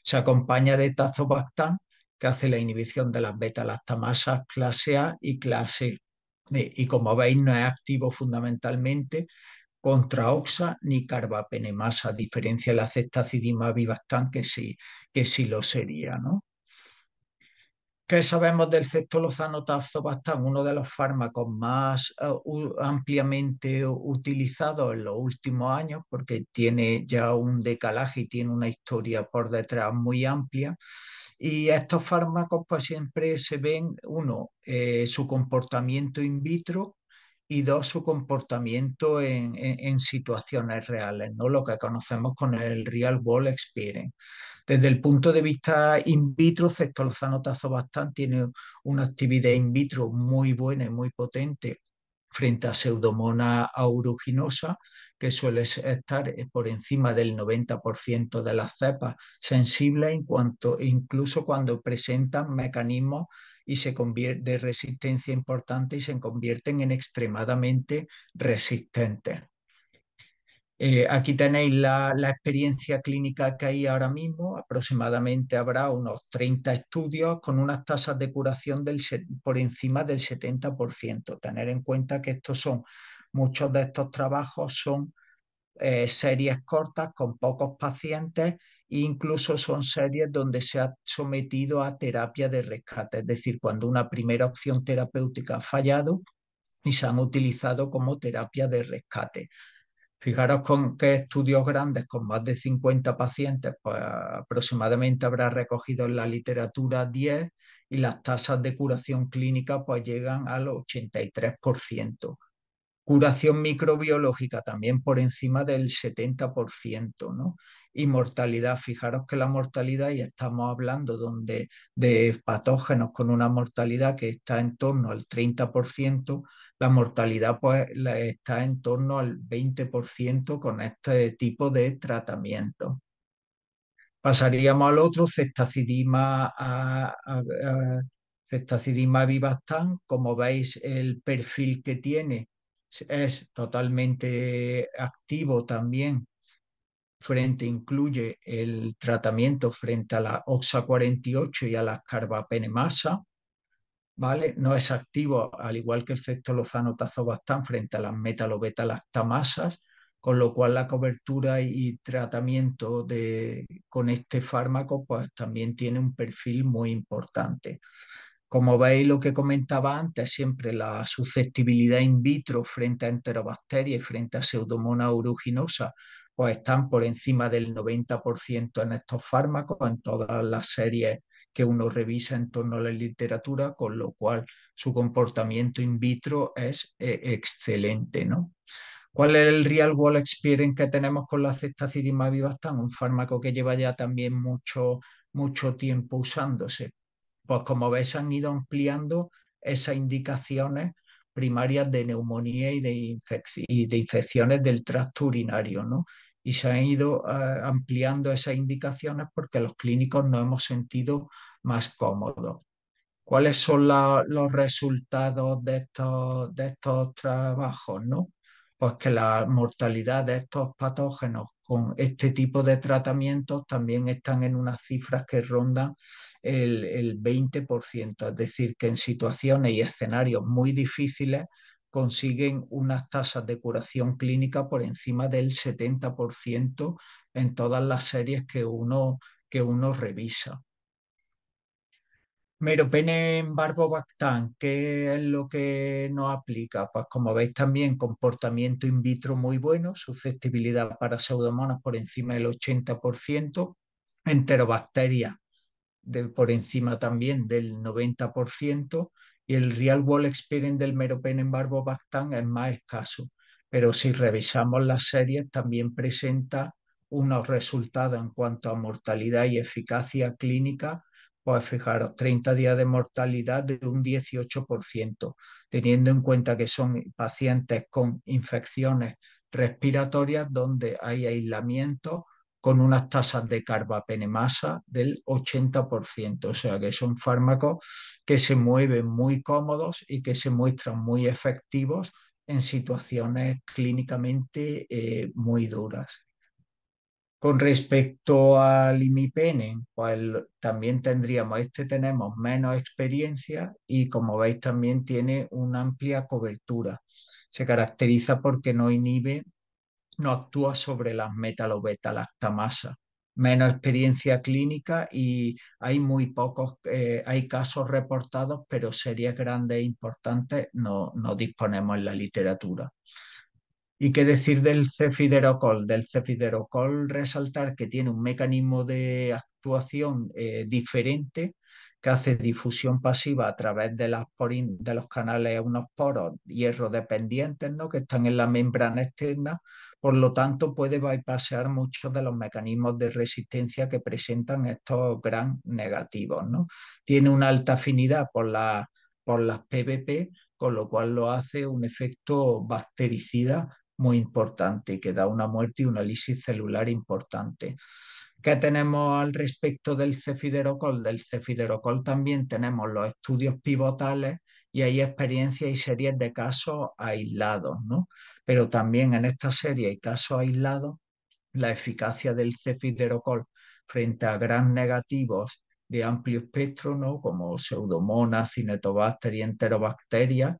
Se acompaña de tazobactam, que hace la inhibición de las beta-lactamasas clase A y clase eh, y como veis no es activo fundamentalmente contra Oxa ni carbapenemasa, a diferencia de la cestacidima vivastan que sí, que sí lo sería, ¿no? ¿Qué sabemos del cestolozano Bastan Uno de los fármacos más eh, ampliamente utilizados en los últimos años, porque tiene ya un decalaje y tiene una historia por detrás muy amplia. Y estos fármacos pues siempre se ven, uno, eh, su comportamiento in vitro, y dos, su comportamiento en, situaciones reales, lo que conocemos con el real world experience. Desde el punto de vista in vitro, Cestolozano Tazobastán tiene una actividad in vitro muy buena y muy potente frente a Pseudomonas auruginosa, que suele estar eh, por encima del 90% de las cepas sensibles, incluso cuando presentan mecanismos y se convierte de resistencia importante y se convierten en extremadamente resistentes. Eh, aquí tenéis la, experiencia clínica que hay ahora mismo. Aproximadamente habrá unos 30 estudios con unas tasas de curación del, por encima del 70%. Tener en cuenta que estos son, muchos de estos trabajos son eh, series cortas con pocos pacientes incluso son series donde se ha sometido a terapia de rescate, es decir, cuando una primera opción terapéutica ha fallado y se han utilizado como terapia de rescate. Fijaros con qué estudios grandes, con más de 50 pacientes, pues aproximadamente habrá recogido en la literatura 10 y las tasas de curación clínica pues llegan al 83%. Curación microbiológica también por encima del 70%, ¿no? y mortalidad. Fijaros que la mortalidad, y estamos hablando donde, de patógenos con una mortalidad que está en torno al 30%, la mortalidad pues, está en torno al 20% con este tipo de tratamiento. Pasaríamos al otro, cestacidima, a, vivastan. Como veis, el perfil que tiene es totalmente activo también frente incluye el tratamiento frente a la OXA48 y a la carbapenemasa, ¿vale? No es activo, al igual que el cestolozano tazobactam frente a las metalobetalactamasas, con lo cual la cobertura y tratamiento con este fármaco pues, también tiene un perfil muy importante. Como veis lo que comentaba antes, siempre la susceptibilidad in vitro frente a enterobacterias y frente a pseudomonas aeruginosa pues están por encima del 90% en estos fármacos, en todas las series que uno revisa en torno a la literatura, con lo cual su comportamiento in vitro es eh, excelente, ¿no? ¿Cuál es el real world experience que tenemos con la cestacidimavibastan? Un fármaco que lleva ya también mucho, mucho tiempo usándose. Pues como ves, han ido ampliando esas indicaciones primarias de neumonía y de, y de infecciones del tracto urinario, ¿no? y se han ido eh, ampliando esas indicaciones porque los clínicos nos hemos sentido más cómodos. ¿Cuáles son los resultados de estos, trabajos? Pues que la mortalidad de estos patógenos con este tipo de tratamientos también están en unas cifras que rondan el 20%, es decir, que en situaciones y escenarios muy difíciles consiguen unas tasas de curación clínica por encima del 70% en todas las series que uno, que uno revisa. Meropene barbobactam, ¿qué es lo que nos aplica? Pues como veis también comportamiento in vitro muy bueno, susceptibilidad para pseudomonas por encima del 80%, enterobacterias por encima también del 90%, y el real world experience del meropen en Barbo-Bactán es más escaso. Pero si revisamos las series, también presenta unos resultados en cuanto a mortalidad y eficacia clínica, pues fijaros, 30 días de mortalidad de un 18%, teniendo en cuenta que son pacientes con infecciones respiratorias donde hay aislamiento, con unas tasas de carbapenemasa del 80%, o sea que son fármacos que se mueven muy cómodos y que se muestran muy efectivos en situaciones clínicamente eh, muy duras. Con respecto al imipenem, pues también tendríamos, este tenemos menos experiencia y como veis también tiene una amplia cobertura. Se caracteriza porque no inhibe no actúa sobre las metalobeta lactamasa Menos experiencia clínica y hay muy pocos, eh, hay casos reportados, pero sería grande e importante, no, disponemos en la literatura. ¿Y qué decir del cefiderocol? Del cefiderocol resaltar que tiene un mecanismo de actuación eh, diferente que hace difusión pasiva a través de, de los canales, unos poros hierro dependientes ¿no? que están en la membrana externa, por lo tanto, puede bypassar muchos de los mecanismos de resistencia que presentan estos gran negativos. ¿no? Tiene una alta afinidad por, por las PVP, con lo cual lo hace un efecto bactericida muy importante, que da una muerte y una lisis celular importante. ¿Qué tenemos al respecto del cefiderocol? Del cefiderocol también tenemos los estudios pivotales y hay experiencias y series de casos aislados, ¿no? Pero también en esta serie y casos aislados, la eficacia del cefiderocol frente a gran negativos de amplio espectro, ¿no? Como pseudomonas, cinetobacteria y enterobacteria,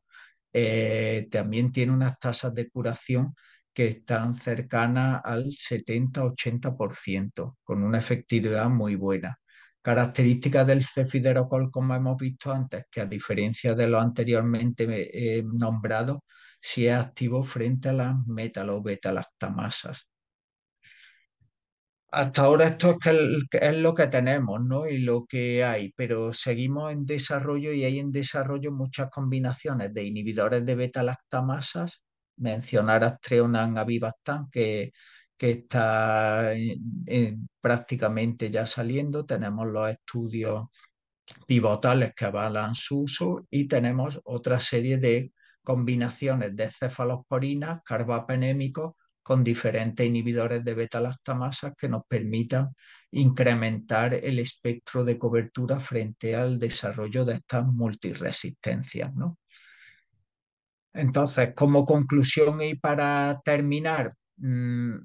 eh, también tiene unas tasas de curación que están cercanas al 70-80%, con una efectividad muy buena. Características del cefiderocol, como hemos visto antes, que a diferencia de lo anteriormente eh, eh, nombrado, sí es activo frente a las beta lactamasas Hasta ahora esto es, lo que tenemos ¿no? y lo que hay, pero seguimos en desarrollo y hay en desarrollo muchas combinaciones de inhibidores de beta-lactamasas, mencionar Astreonan que que está prácticamente ya saliendo, tenemos los estudios pivotales que avalan su uso y tenemos otra serie de combinaciones de cefalosporinas, carbapenémicos con diferentes inhibidores de beta-lactamasas que nos permitan incrementar el espectro de cobertura frente al desarrollo de estas multiresistencias. ¿no? Entonces, como conclusión y para terminar, mm,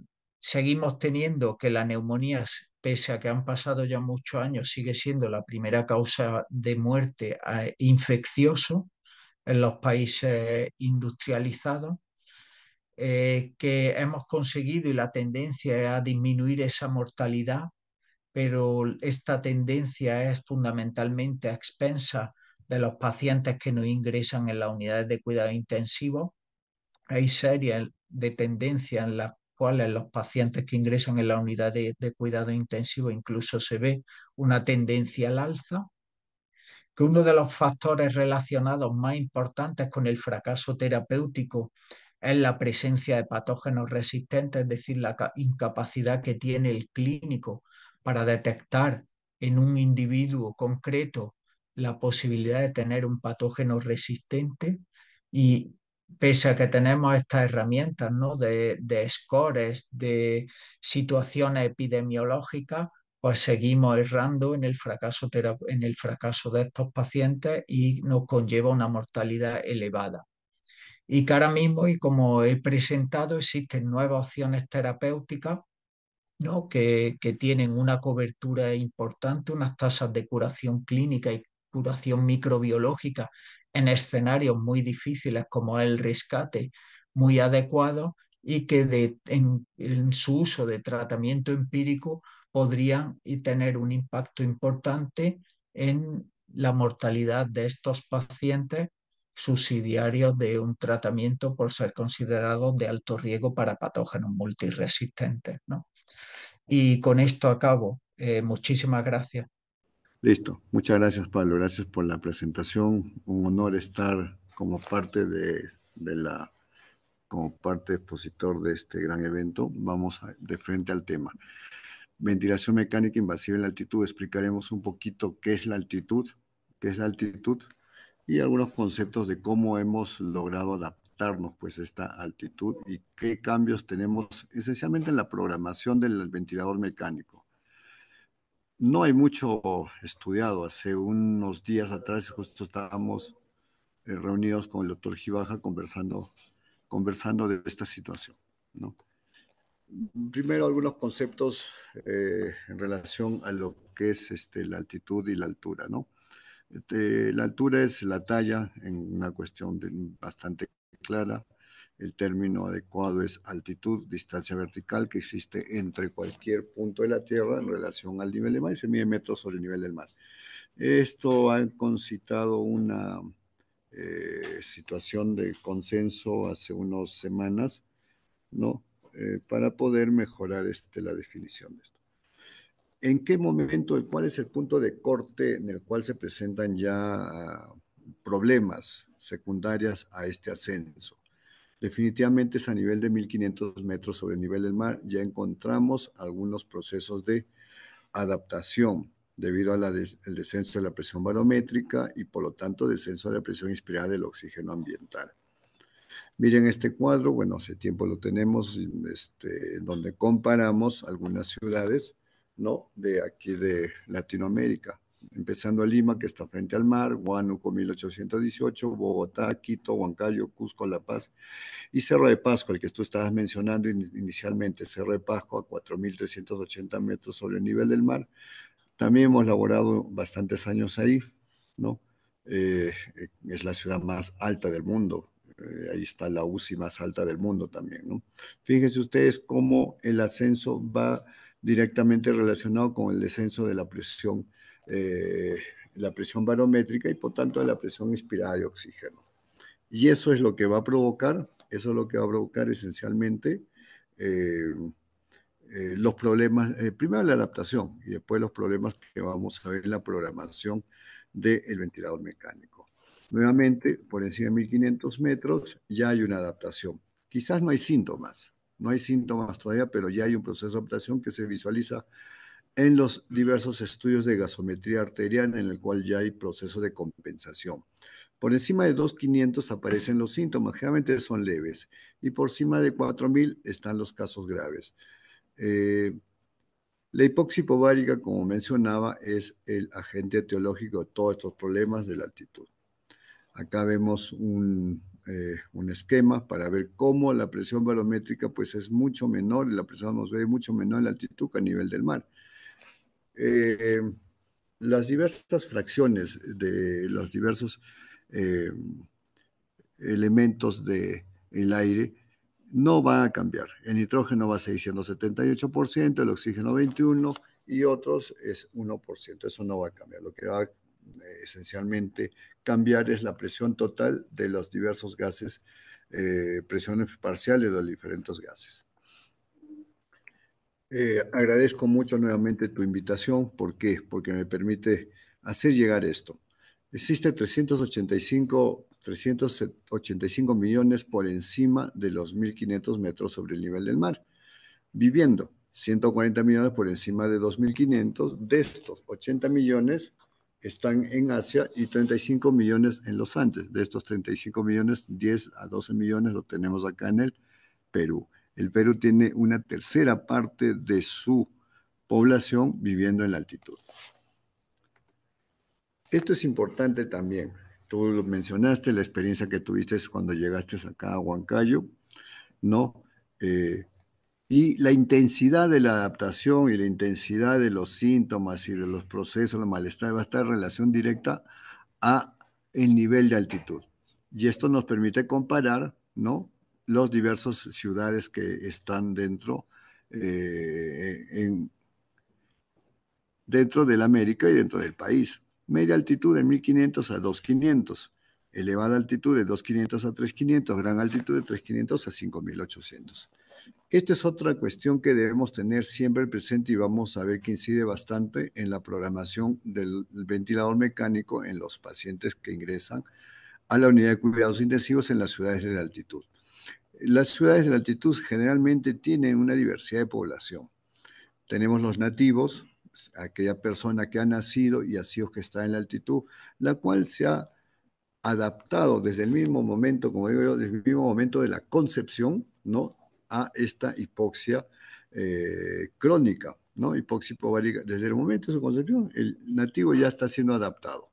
Seguimos teniendo que la neumonía, pese a que han pasado ya muchos años, sigue siendo la primera causa de muerte eh, infeccioso en los países industrializados. Eh, que hemos conseguido y la tendencia es a disminuir esa mortalidad, pero esta tendencia es fundamentalmente a expensa de los pacientes que no ingresan en las unidades de cuidado intensivo. Hay series de tendencia en las cuales los pacientes que ingresan en la unidad de, cuidado intensivo incluso se ve una tendencia al alza, que uno de los factores relacionados más importantes con el fracaso terapéutico es la presencia de patógenos resistentes, es decir, la incapacidad que tiene el clínico para detectar en un individuo concreto la posibilidad de tener un patógeno resistente y pese a que tenemos estas herramientas ¿no? de, de scores, de situaciones epidemiológicas, pues seguimos errando en el, fracaso en el fracaso de estos pacientes y nos conlleva una mortalidad elevada. Y que ahora mismo, y como he presentado, existen nuevas opciones terapéuticas ¿no? que, que tienen una cobertura importante, unas tasas de curación clínica y curación microbiológica en escenarios muy difíciles como el rescate, muy adecuado y que en, su uso de tratamiento empírico podrían tener un impacto importante en la mortalidad de estos pacientes subsidiarios de un tratamiento por ser considerado de alto riesgo para patógenos multiresistentes. ¿no? Y con esto acabo. Eh, muchísimas gracias. Listo. Muchas gracias, Pablo. Gracias por la presentación. Un honor estar como parte de, la como parte expositor de este gran evento. Vamos de frente al tema. Ventilación mecánica invasiva en la altitud. Explicaremos un poquito qué es la altitud, qué es la altitud y algunos conceptos de cómo hemos logrado adaptarnos pues a esta altitud y qué cambios tenemos esencialmente en la programación del ventilador mecánico no hay mucho estudiado. Hace unos días atrás justo estábamos eh, reunidos con el doctor Gibaja conversando, conversando de esta situación. Primero algunos conceptos eh, en relación a lo que es este, la altitud y la altura. Eh, la altura es la talla en una cuestión bastante clara el término adecuado es altitud, distancia vertical que existe entre cualquier punto de la Tierra en relación al nivel del mar y se mide metros sobre el nivel del mar. Esto ha concitado una eh, situación de consenso hace unas semanas, ¿no? Eh, para poder mejorar este, la definición de esto. ¿En qué momento, cuál es el punto de corte en el cual se presentan ya ah, problemas secundarias a este ascenso? Definitivamente es a nivel de 1500 metros sobre el nivel del mar, ya encontramos algunos procesos de adaptación debido al descenso de la presión barométrica y por lo tanto descenso de la presión inspirada del oxígeno ambiental. Miren este cuadro, bueno, hace tiempo lo tenemos, este, donde comparamos algunas ciudades, ¿no? De aquí de Latinoamérica empezando a Lima, que está frente al mar, Huánuco 1818, Bogotá, Quito, Huancayo, Cusco, La Paz y Cerro de Pascua, el que tú estabas mencionando inicialmente, Cerro de Pascua, 4.380 metros sobre el nivel del mar. También hemos laborado bastantes años ahí, ¿no? Eh, eh, es la ciudad más alta del mundo, eh, ahí está la UCI más alta del mundo también, ¿no? Fíjense ustedes cómo el ascenso va directamente relacionado con el descenso de la presión eh, la presión barométrica y por tanto la presión inspirada de oxígeno. Y eso es lo que va a provocar, eso es lo que va a provocar esencialmente eh, eh, los problemas, primero la adaptación y después los problemas que vamos a ver en la programación del ventilador mecánico. Nuevamente, por encima de 1500 metros ya hay una adaptación. Quizás no hay síntomas, no hay síntomas todavía, pero ya hay un proceso de adaptación que se visualiza en los diversos estudios de gasometría arterial en el cual ya hay proceso de compensación. Por encima de 2.500 aparecen los síntomas, generalmente son leves, y por encima de 4.000 están los casos graves. Eh, la hipoxia como mencionaba, es el agente etiológico de todos estos problemas de la altitud. Acá vemos eh, un, esquema para ver cómo la presión barométrica pues, es mucho menor, la presión atmosférica es mucho menor en la altitud que a nivel del mar. Eh, las diversas fracciones de los diversos eh, elementos del aire no van a cambiar. El nitrógeno va a seguir siendo 78%, el oxígeno 21% y otros es 1%. Eso no va a cambiar. Lo que va a eh, esencialmente cambiar es la presión total de los diversos gases, presiones parciales de los diferentes gases. Eh, agradezco mucho nuevamente tu invitación. ¿Por qué? Porque me permite hacer llegar esto. Existe 385, 385 millones por encima de los 1.500 metros sobre el nivel del mar. Viviendo 140 millones por encima de 2.500. De estos, 80 millones están en Asia y 35 millones en los Andes. De estos 35 millones, 10 a 12 millones lo tenemos acá en el Perú el Perú tiene una tercera parte de su población viviendo en la altitud. Esto es importante también. Tú lo mencionaste, la experiencia que tuviste cuando llegaste acá a Huancayo, ¿no? Eh, y la intensidad de la adaptación y la intensidad de los síntomas y de los procesos, la malestar, va a estar en relación directa a el nivel de altitud. Y esto nos permite comparar, ¿no? los diversos ciudades que están dentro, eh, en, dentro del América y dentro del país. Media altitud de 1500 a 2500, elevada altitud de 2500 a 3500, gran altitud de 3500 a 5800. Esta es otra cuestión que debemos tener siempre presente y vamos a ver que incide bastante en la programación del ventilador mecánico en los pacientes que ingresan a la unidad de cuidados intensivos en las ciudades de altitud. Las ciudades de la altitud generalmente tienen una diversidad de población. Tenemos los nativos, aquella persona que ha nacido y ha sido que está en la altitud, la cual se ha adaptado desde el mismo momento, como digo yo, desde el mismo momento de la concepción, ¿no? A esta hipoxia eh, crónica, ¿no? Hipoxia hipoválica. Desde el momento de su concepción, el nativo ya está siendo adaptado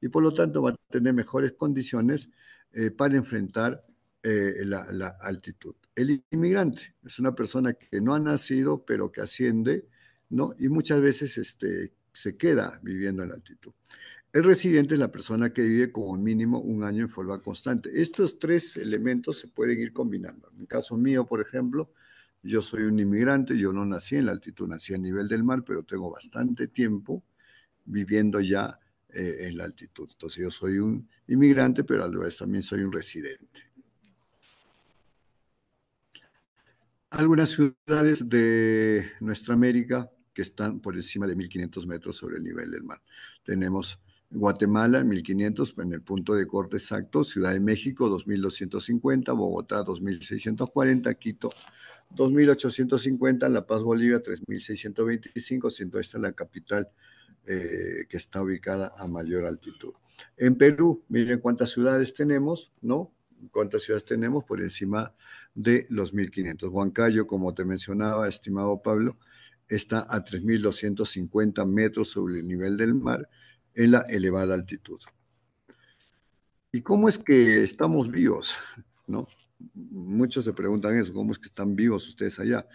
y por lo tanto va a tener mejores condiciones eh, para enfrentar eh, la, altitud. El inmigrante es una persona que no ha nacido, pero que asciende, ¿no? Y muchas veces este, se queda viviendo en la altitud. El residente es la persona que vive como mínimo un año en forma constante. Estos tres elementos se pueden ir combinando. En el caso mío, por ejemplo, yo soy un inmigrante, yo no nací en la altitud, nací a nivel del mar, pero tengo bastante tiempo viviendo ya eh, en la altitud. Entonces yo soy un inmigrante, pero a lo vez también soy un residente. algunas ciudades de nuestra América que están por encima de 1500 metros sobre el nivel del mar. Tenemos Guatemala, 1500 en el punto de corte exacto, Ciudad de México, 2250, Bogotá, 2640, Quito, 2850, La Paz, Bolivia, 3625, siendo esta la capital eh, que está ubicada a mayor altitud. En Perú, miren cuántas ciudades tenemos, ¿no? cuántas ciudades tenemos por encima de los 1.500. Huancayo, como te mencionaba, estimado Pablo, está a 3.250 metros sobre el nivel del mar en la elevada altitud. ¿Y cómo es que estamos vivos? ¿No? Muchos se preguntan eso, ¿cómo es que están vivos ustedes allá?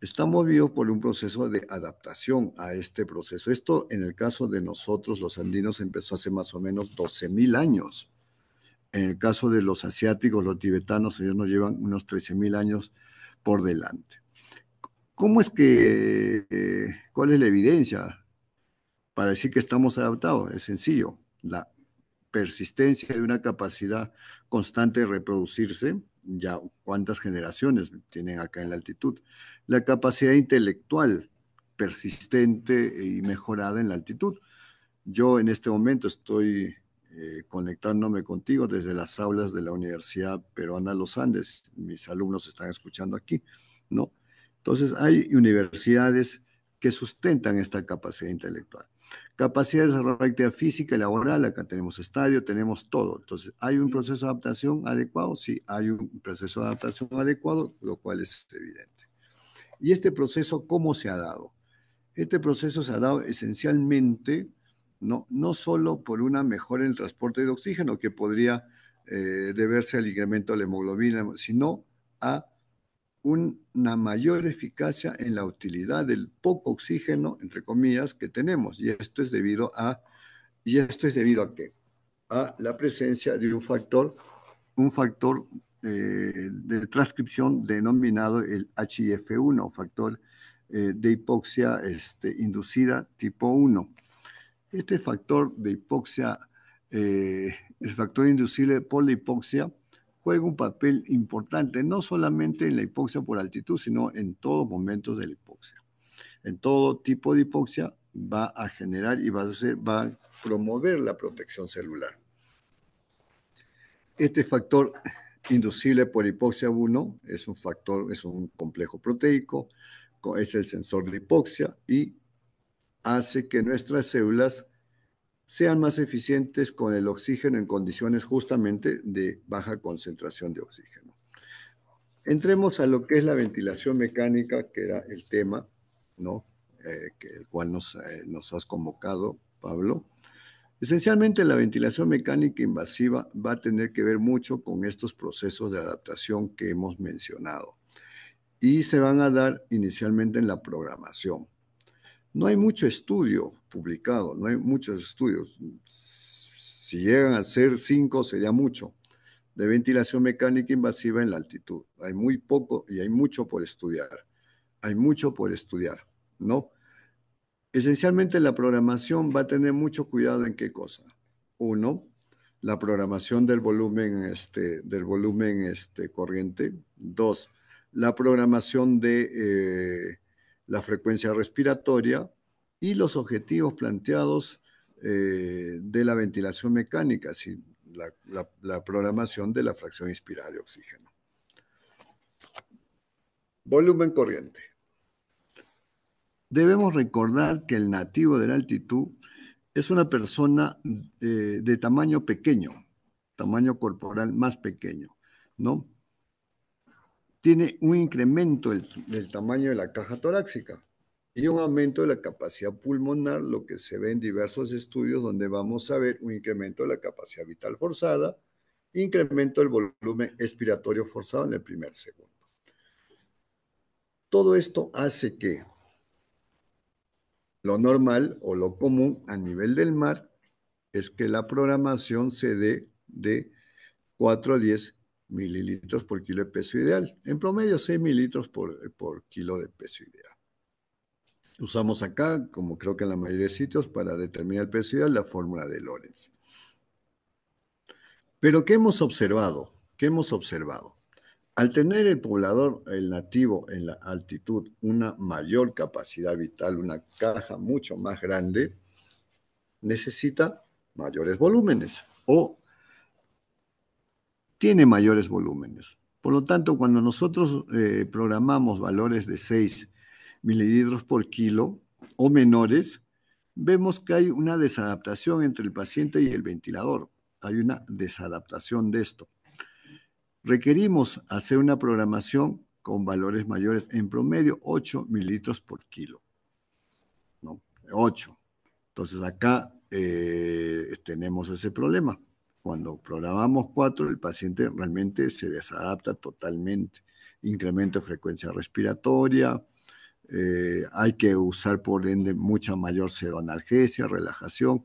Estamos vivos por un proceso de adaptación a este proceso. Esto en el caso de nosotros los andinos empezó hace más o menos 12.000 años. En el caso de los asiáticos, los tibetanos, ellos nos llevan unos 13.000 años por delante. ¿Cómo es que, cuál es la evidencia para decir que estamos adaptados? Es sencillo, la persistencia de una capacidad constante de reproducirse, ya cuántas generaciones tienen acá en la altitud, la capacidad intelectual persistente y mejorada en la altitud. Yo en este momento estoy eh, conectándome contigo desde las aulas de la Universidad Peruana Los Andes. Mis alumnos están escuchando aquí, ¿no? Entonces, hay universidades que sustentan esta capacidad intelectual. Capacidad de desarrollo actividad física y laboral, acá tenemos estadio, tenemos todo. Entonces, ¿hay un proceso de adaptación adecuado? Sí, hay un proceso de adaptación adecuado, lo cual es evidente. ¿Y este proceso cómo se ha dado? Este proceso se ha dado esencialmente no, no solo por una mejora en el transporte de oxígeno que podría eh, deberse al incremento de la hemoglobina, sino a una mayor eficacia en la utilidad del poco oxígeno, entre comillas, que tenemos. Y esto es debido a, y esto es debido a A la presencia de un factor, un factor eh, de transcripción denominado el HIF1, factor eh, de hipoxia este, inducida tipo 1. Este factor de hipoxia, eh, el factor inducible por la hipoxia, juega un papel importante, no solamente en la hipoxia por altitud, sino en todos momentos de la hipoxia. En todo tipo de hipoxia va a generar y va a, va a promover la protección celular. Este factor inducible por hipoxia 1 es un factor, es un complejo proteico, es el sensor de hipoxia y hace que nuestras células sean más eficientes con el oxígeno en condiciones justamente de baja concentración de oxígeno. Entremos a lo que es la ventilación mecánica, que era el tema, ¿no? Eh, el cual eh, nos has convocado, Pablo. Esencialmente la ventilación mecánica invasiva va a tener que ver mucho con estos procesos de adaptación que hemos mencionado y se van a dar inicialmente en la programación. No hay mucho estudio publicado, no hay muchos estudios. Si llegan a ser cinco, sería mucho de ventilación mecánica invasiva en la altitud. Hay muy poco y hay mucho por estudiar. Hay mucho por estudiar, ¿no? Esencialmente la programación va a tener mucho cuidado en qué cosa. Uno, la programación del volumen, este, del volumen este, corriente. Dos, la programación de, eh, la frecuencia respiratoria y los objetivos planteados eh, de la ventilación mecánica, así la, programación de la fracción inspirada de oxígeno. Volumen corriente. Debemos recordar que el nativo de la altitud es una persona eh, de tamaño pequeño, tamaño corporal más pequeño, ¿no? tiene un incremento del, tamaño de la caja torácica y un aumento de la capacidad pulmonar, lo que se ve en diversos estudios donde vamos a ver un incremento de la capacidad vital forzada, incremento del volumen expiratorio forzado en el primer segundo. Todo esto hace que lo normal o lo común a nivel del mar es que la programación se dé de 4 a 10 mililitros por kilo de peso ideal. En promedio 6 mililitros por, kilo de peso ideal. Usamos acá, como creo que en la mayoría de sitios, para determinar el peso ideal, la fórmula de Lorenz. Pero ¿qué hemos observado? ¿Qué hemos observado? Al tener el poblador, el nativo en la altitud, una mayor capacidad vital, una caja mucho más grande, necesita mayores volúmenes o tiene mayores volúmenes. Por lo tanto, cuando nosotros eh, programamos valores de 6 mililitros por kilo o menores, vemos que hay una desadaptación entre el paciente y el ventilador. Hay una desadaptación de esto. Requerimos hacer una programación con valores mayores, en promedio 8 mililitros por kilo. ¿no? 8. Entonces acá eh, tenemos ese problema. Cuando programamos cuatro, el paciente realmente se desadapta totalmente. Incremento frecuencia respiratoria, eh, hay que usar por ende mucha mayor seronalgesia, relajación,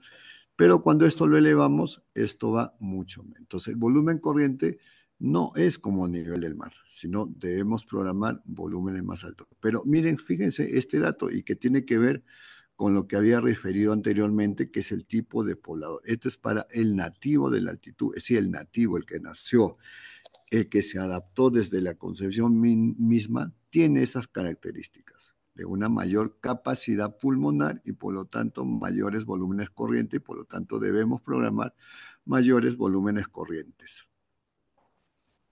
pero cuando esto lo elevamos, esto va mucho menos. Entonces, el volumen corriente no es como nivel del mar, sino debemos programar volúmenes más altos. Pero miren, fíjense este dato y que tiene que ver con lo que había referido anteriormente, que es el tipo de poblador. Esto es para el nativo de la altitud, es decir, el nativo, el que nació, el que se adaptó desde la concepción misma, tiene esas características de una mayor capacidad pulmonar y por lo tanto mayores volúmenes corrientes y por lo tanto debemos programar mayores volúmenes corrientes.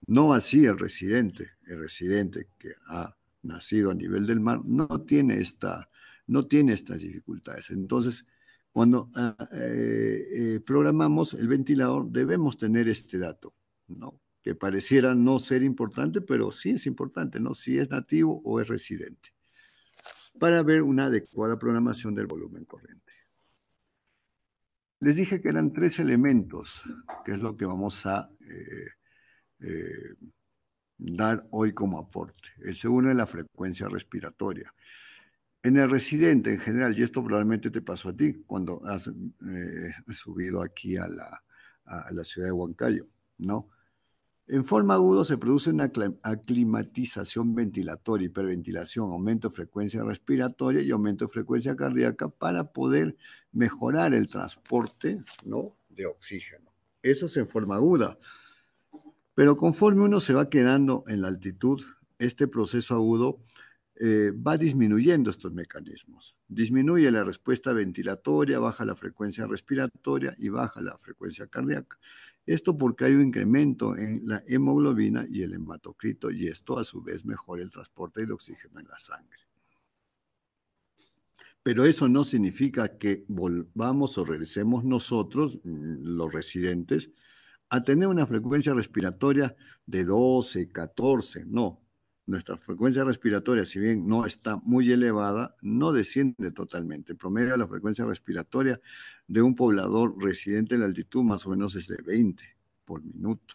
No así el residente, el residente que ha nacido a nivel del mar no tiene esta no tiene estas dificultades. Entonces, cuando ah, eh, eh, programamos el ventilador, debemos tener este dato, que pareciera no ser importante, pero sí es importante, ¿no? si es nativo o es residente, para ver una adecuada programación del volumen corriente. Les dije que eran tres elementos, que es lo que vamos a eh, dar hoy como aporte. El segundo es la frecuencia respiratoria. En el residente en general, y esto probablemente te pasó a ti cuando has eh, subido aquí a la, a la ciudad de Huancayo, ¿no? En forma aguda se produce una aclimatización ventilatoria, hiperventilación, aumento de frecuencia respiratoria y aumento de frecuencia cardíaca para poder mejorar el transporte ¿no? de oxígeno. Eso es en forma aguda. Pero conforme uno se va quedando en la altitud, este proceso agudo eh, va disminuyendo estos mecanismos. Disminuye la respuesta ventilatoria, baja la frecuencia respiratoria y baja la frecuencia cardíaca. Esto porque hay un incremento en la hemoglobina y el hematocrito y esto a su vez mejora el transporte de oxígeno en la sangre. Pero eso no significa que volvamos o regresemos nosotros, mm, los residentes, a tener una frecuencia respiratoria de 12, 14, no, nuestra frecuencia respiratoria, si bien no está muy elevada, no desciende totalmente. El promedio de la frecuencia respiratoria de un poblador residente en la altitud más o menos es de 20 por minuto,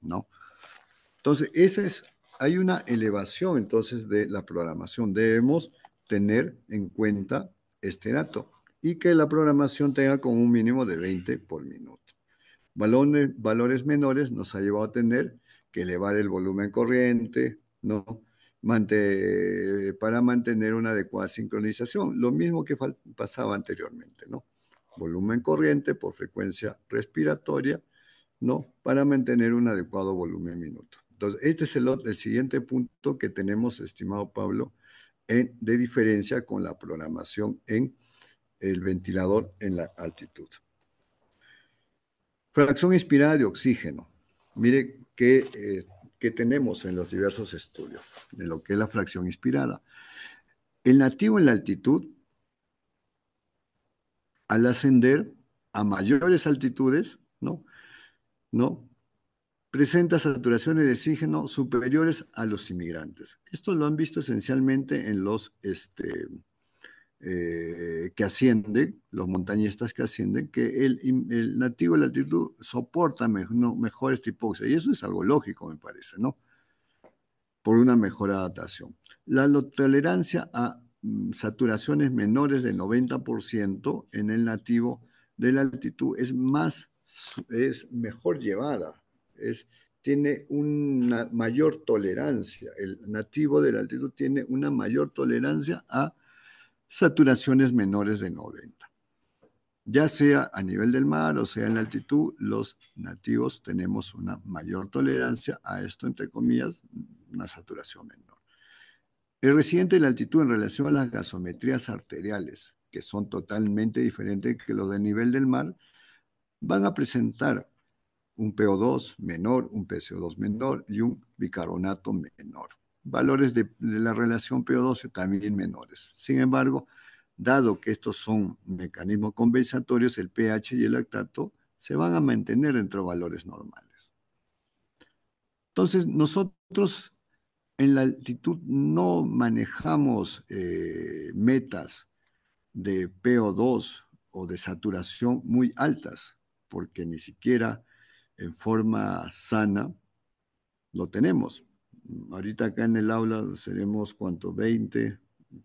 ¿no? Entonces, esa es, hay una elevación entonces de la programación. Debemos tener en cuenta este dato y que la programación tenga como un mínimo de 20 por minuto. Valores, valores menores nos ha llevado a tener que elevar el volumen corriente, ¿no? para mantener una adecuada sincronización, lo mismo que pasaba anteriormente, ¿no? Volumen corriente por frecuencia respiratoria, ¿no? Para mantener un adecuado volumen minuto. Entonces, este es el, siguiente punto que tenemos, estimado Pablo, en, de diferencia con la programación en el ventilador en la altitud. Fracción inspirada de oxígeno. Mire que eh, que tenemos en los diversos estudios de lo que es la fracción inspirada. El nativo en la altitud, al ascender a mayores altitudes, ¿no? ¿No? presenta saturaciones de oxígeno superiores a los inmigrantes. Esto lo han visto esencialmente en los, este, eh, que ascienden, los montañistas que ascienden, que el, nativo de la altitud soporta mejor, no, hipoxia. Y eso es algo lógico, me parece, ¿no? Por una mejor adaptación. La tolerancia a mm, saturaciones menores del 90% en el nativo de la altitud es más, es mejor llevada, es, tiene una mayor tolerancia. El nativo de la altitud tiene una mayor tolerancia a saturaciones menores de 90. Ya sea a nivel del mar o sea en la altitud, los nativos tenemos una mayor tolerancia a esto, entre comillas, una saturación menor. El residente de la altitud en relación a las gasometrías arteriales, que son totalmente diferentes que los de nivel del mar, van a presentar un PO2 menor, un PCO2 menor y un bicarbonato menor valores de, la relación po 2 también menores. Sin embargo, dado que estos son mecanismos compensatorios, el pH y el lactato se van a mantener entre valores normales. Entonces, nosotros en la altitud no manejamos eh, metas de PO2 o de saturación muy altas, porque ni siquiera en forma sana lo tenemos ahorita acá en el aula seremos cuánto, 20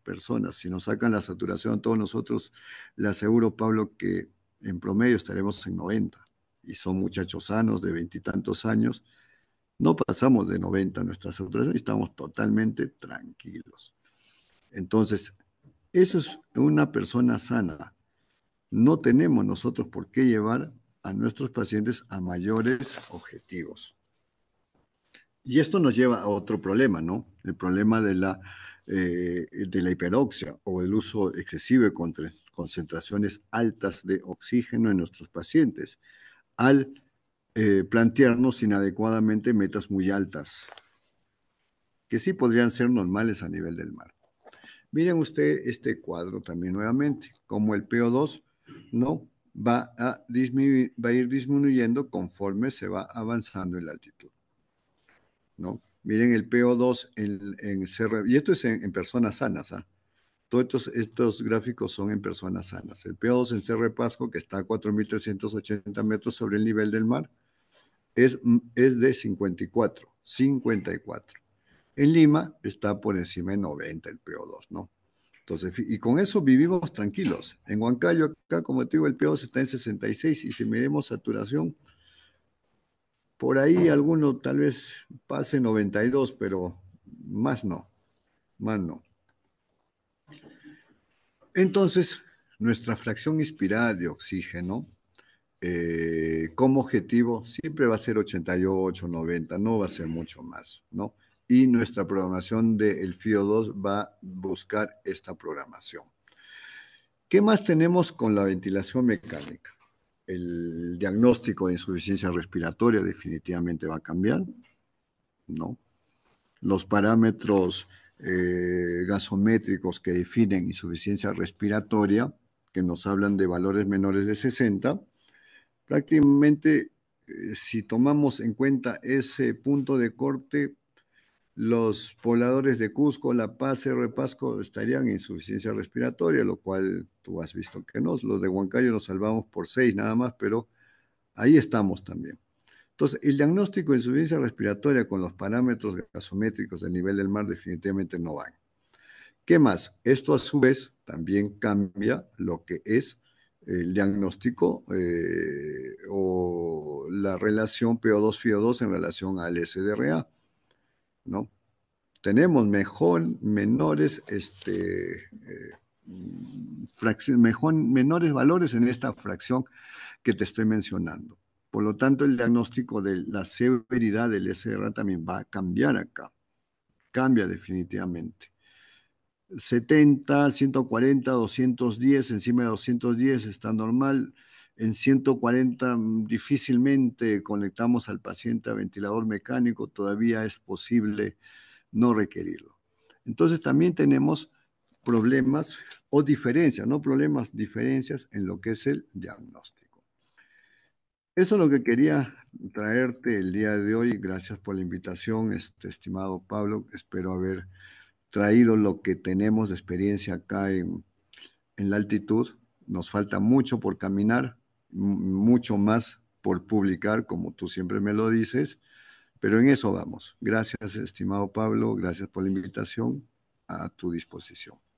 personas. Si nos sacan la saturación todos nosotros, le aseguro, Pablo, que en promedio estaremos en 90. Y son muchachos sanos de veintitantos años. No pasamos de 90 nuestra saturación y estamos totalmente tranquilos. Entonces, eso es una persona sana. No tenemos nosotros por qué llevar a nuestros pacientes a mayores objetivos. Y esto nos lleva a otro problema, ¿no? El problema de la, eh, de la hiperoxia o el uso excesivo de concentraciones altas de oxígeno en nuestros pacientes al eh, plantearnos inadecuadamente metas muy altas, que sí podrían ser normales a nivel del mar. Miren usted este cuadro también nuevamente, como el PO2 no va a, va a ir disminuyendo conforme se va avanzando en la altitud. Miren el PO2 en, en y esto es en, personas sanas, ¿ah? Todos estos, gráficos son en personas sanas. El PO2 en CR Pasco, que está a 4.380 metros sobre el nivel del mar, es, mm, es de 54, 54. En Lima está por encima de 90 el PO2, ¿no? Entonces, y con eso vivimos tranquilos. En Huancayo, acá, como te digo, el PO2 está en 66 y si miremos saturación, por ahí alguno tal vez pase 92, pero más no, más no. Entonces, nuestra fracción inspirada de oxígeno eh, como objetivo siempre va a ser 88, 90, no va a ser mucho más, ¿no? Y nuestra programación del FIO2 va a buscar esta programación. ¿Qué más tenemos con la ventilación mecánica? el diagnóstico de insuficiencia respiratoria definitivamente va a cambiar, ¿no? Los parámetros eh, gasométricos que definen insuficiencia respiratoria, que nos hablan de valores menores de 60, prácticamente eh, si tomamos en cuenta ese punto de corte, los pobladores de Cusco, La Paz, Cerro estarían en insuficiencia respiratoria, lo cual tú has visto que no. Los de Huancayo nos salvamos por seis nada más, pero ahí estamos también. Entonces, el diagnóstico de insuficiencia respiratoria con los parámetros gasométricos del nivel del mar definitivamente no van. ¿Qué más? Esto a su vez también cambia lo que es el diagnóstico eh, o la relación PO2-FIO2 en relación al SDRA. ¿no? Tenemos mejor, menores, este, eh, menores valores en esta fracción que te estoy mencionando. Por lo tanto, el diagnóstico de la severidad del SR también va a cambiar acá. Cambia definitivamente. 70, 140, 210, encima de 210 está normal, en 140 mm, difícilmente conectamos al paciente a ventilador mecánico, todavía es posible no requerirlo. Entonces también tenemos problemas o diferencias, no problemas, diferencias en lo que es el diagnóstico. Eso es lo que quería traerte el día de hoy. Gracias por la invitación, este, estimado Pablo. Espero haber traído lo que tenemos de experiencia acá en, en la altitud. Nos falta mucho por caminar, mucho más por publicar, como tú siempre me lo dices, pero en eso vamos. Gracias, estimado Pablo, gracias por la invitación a tu disposición.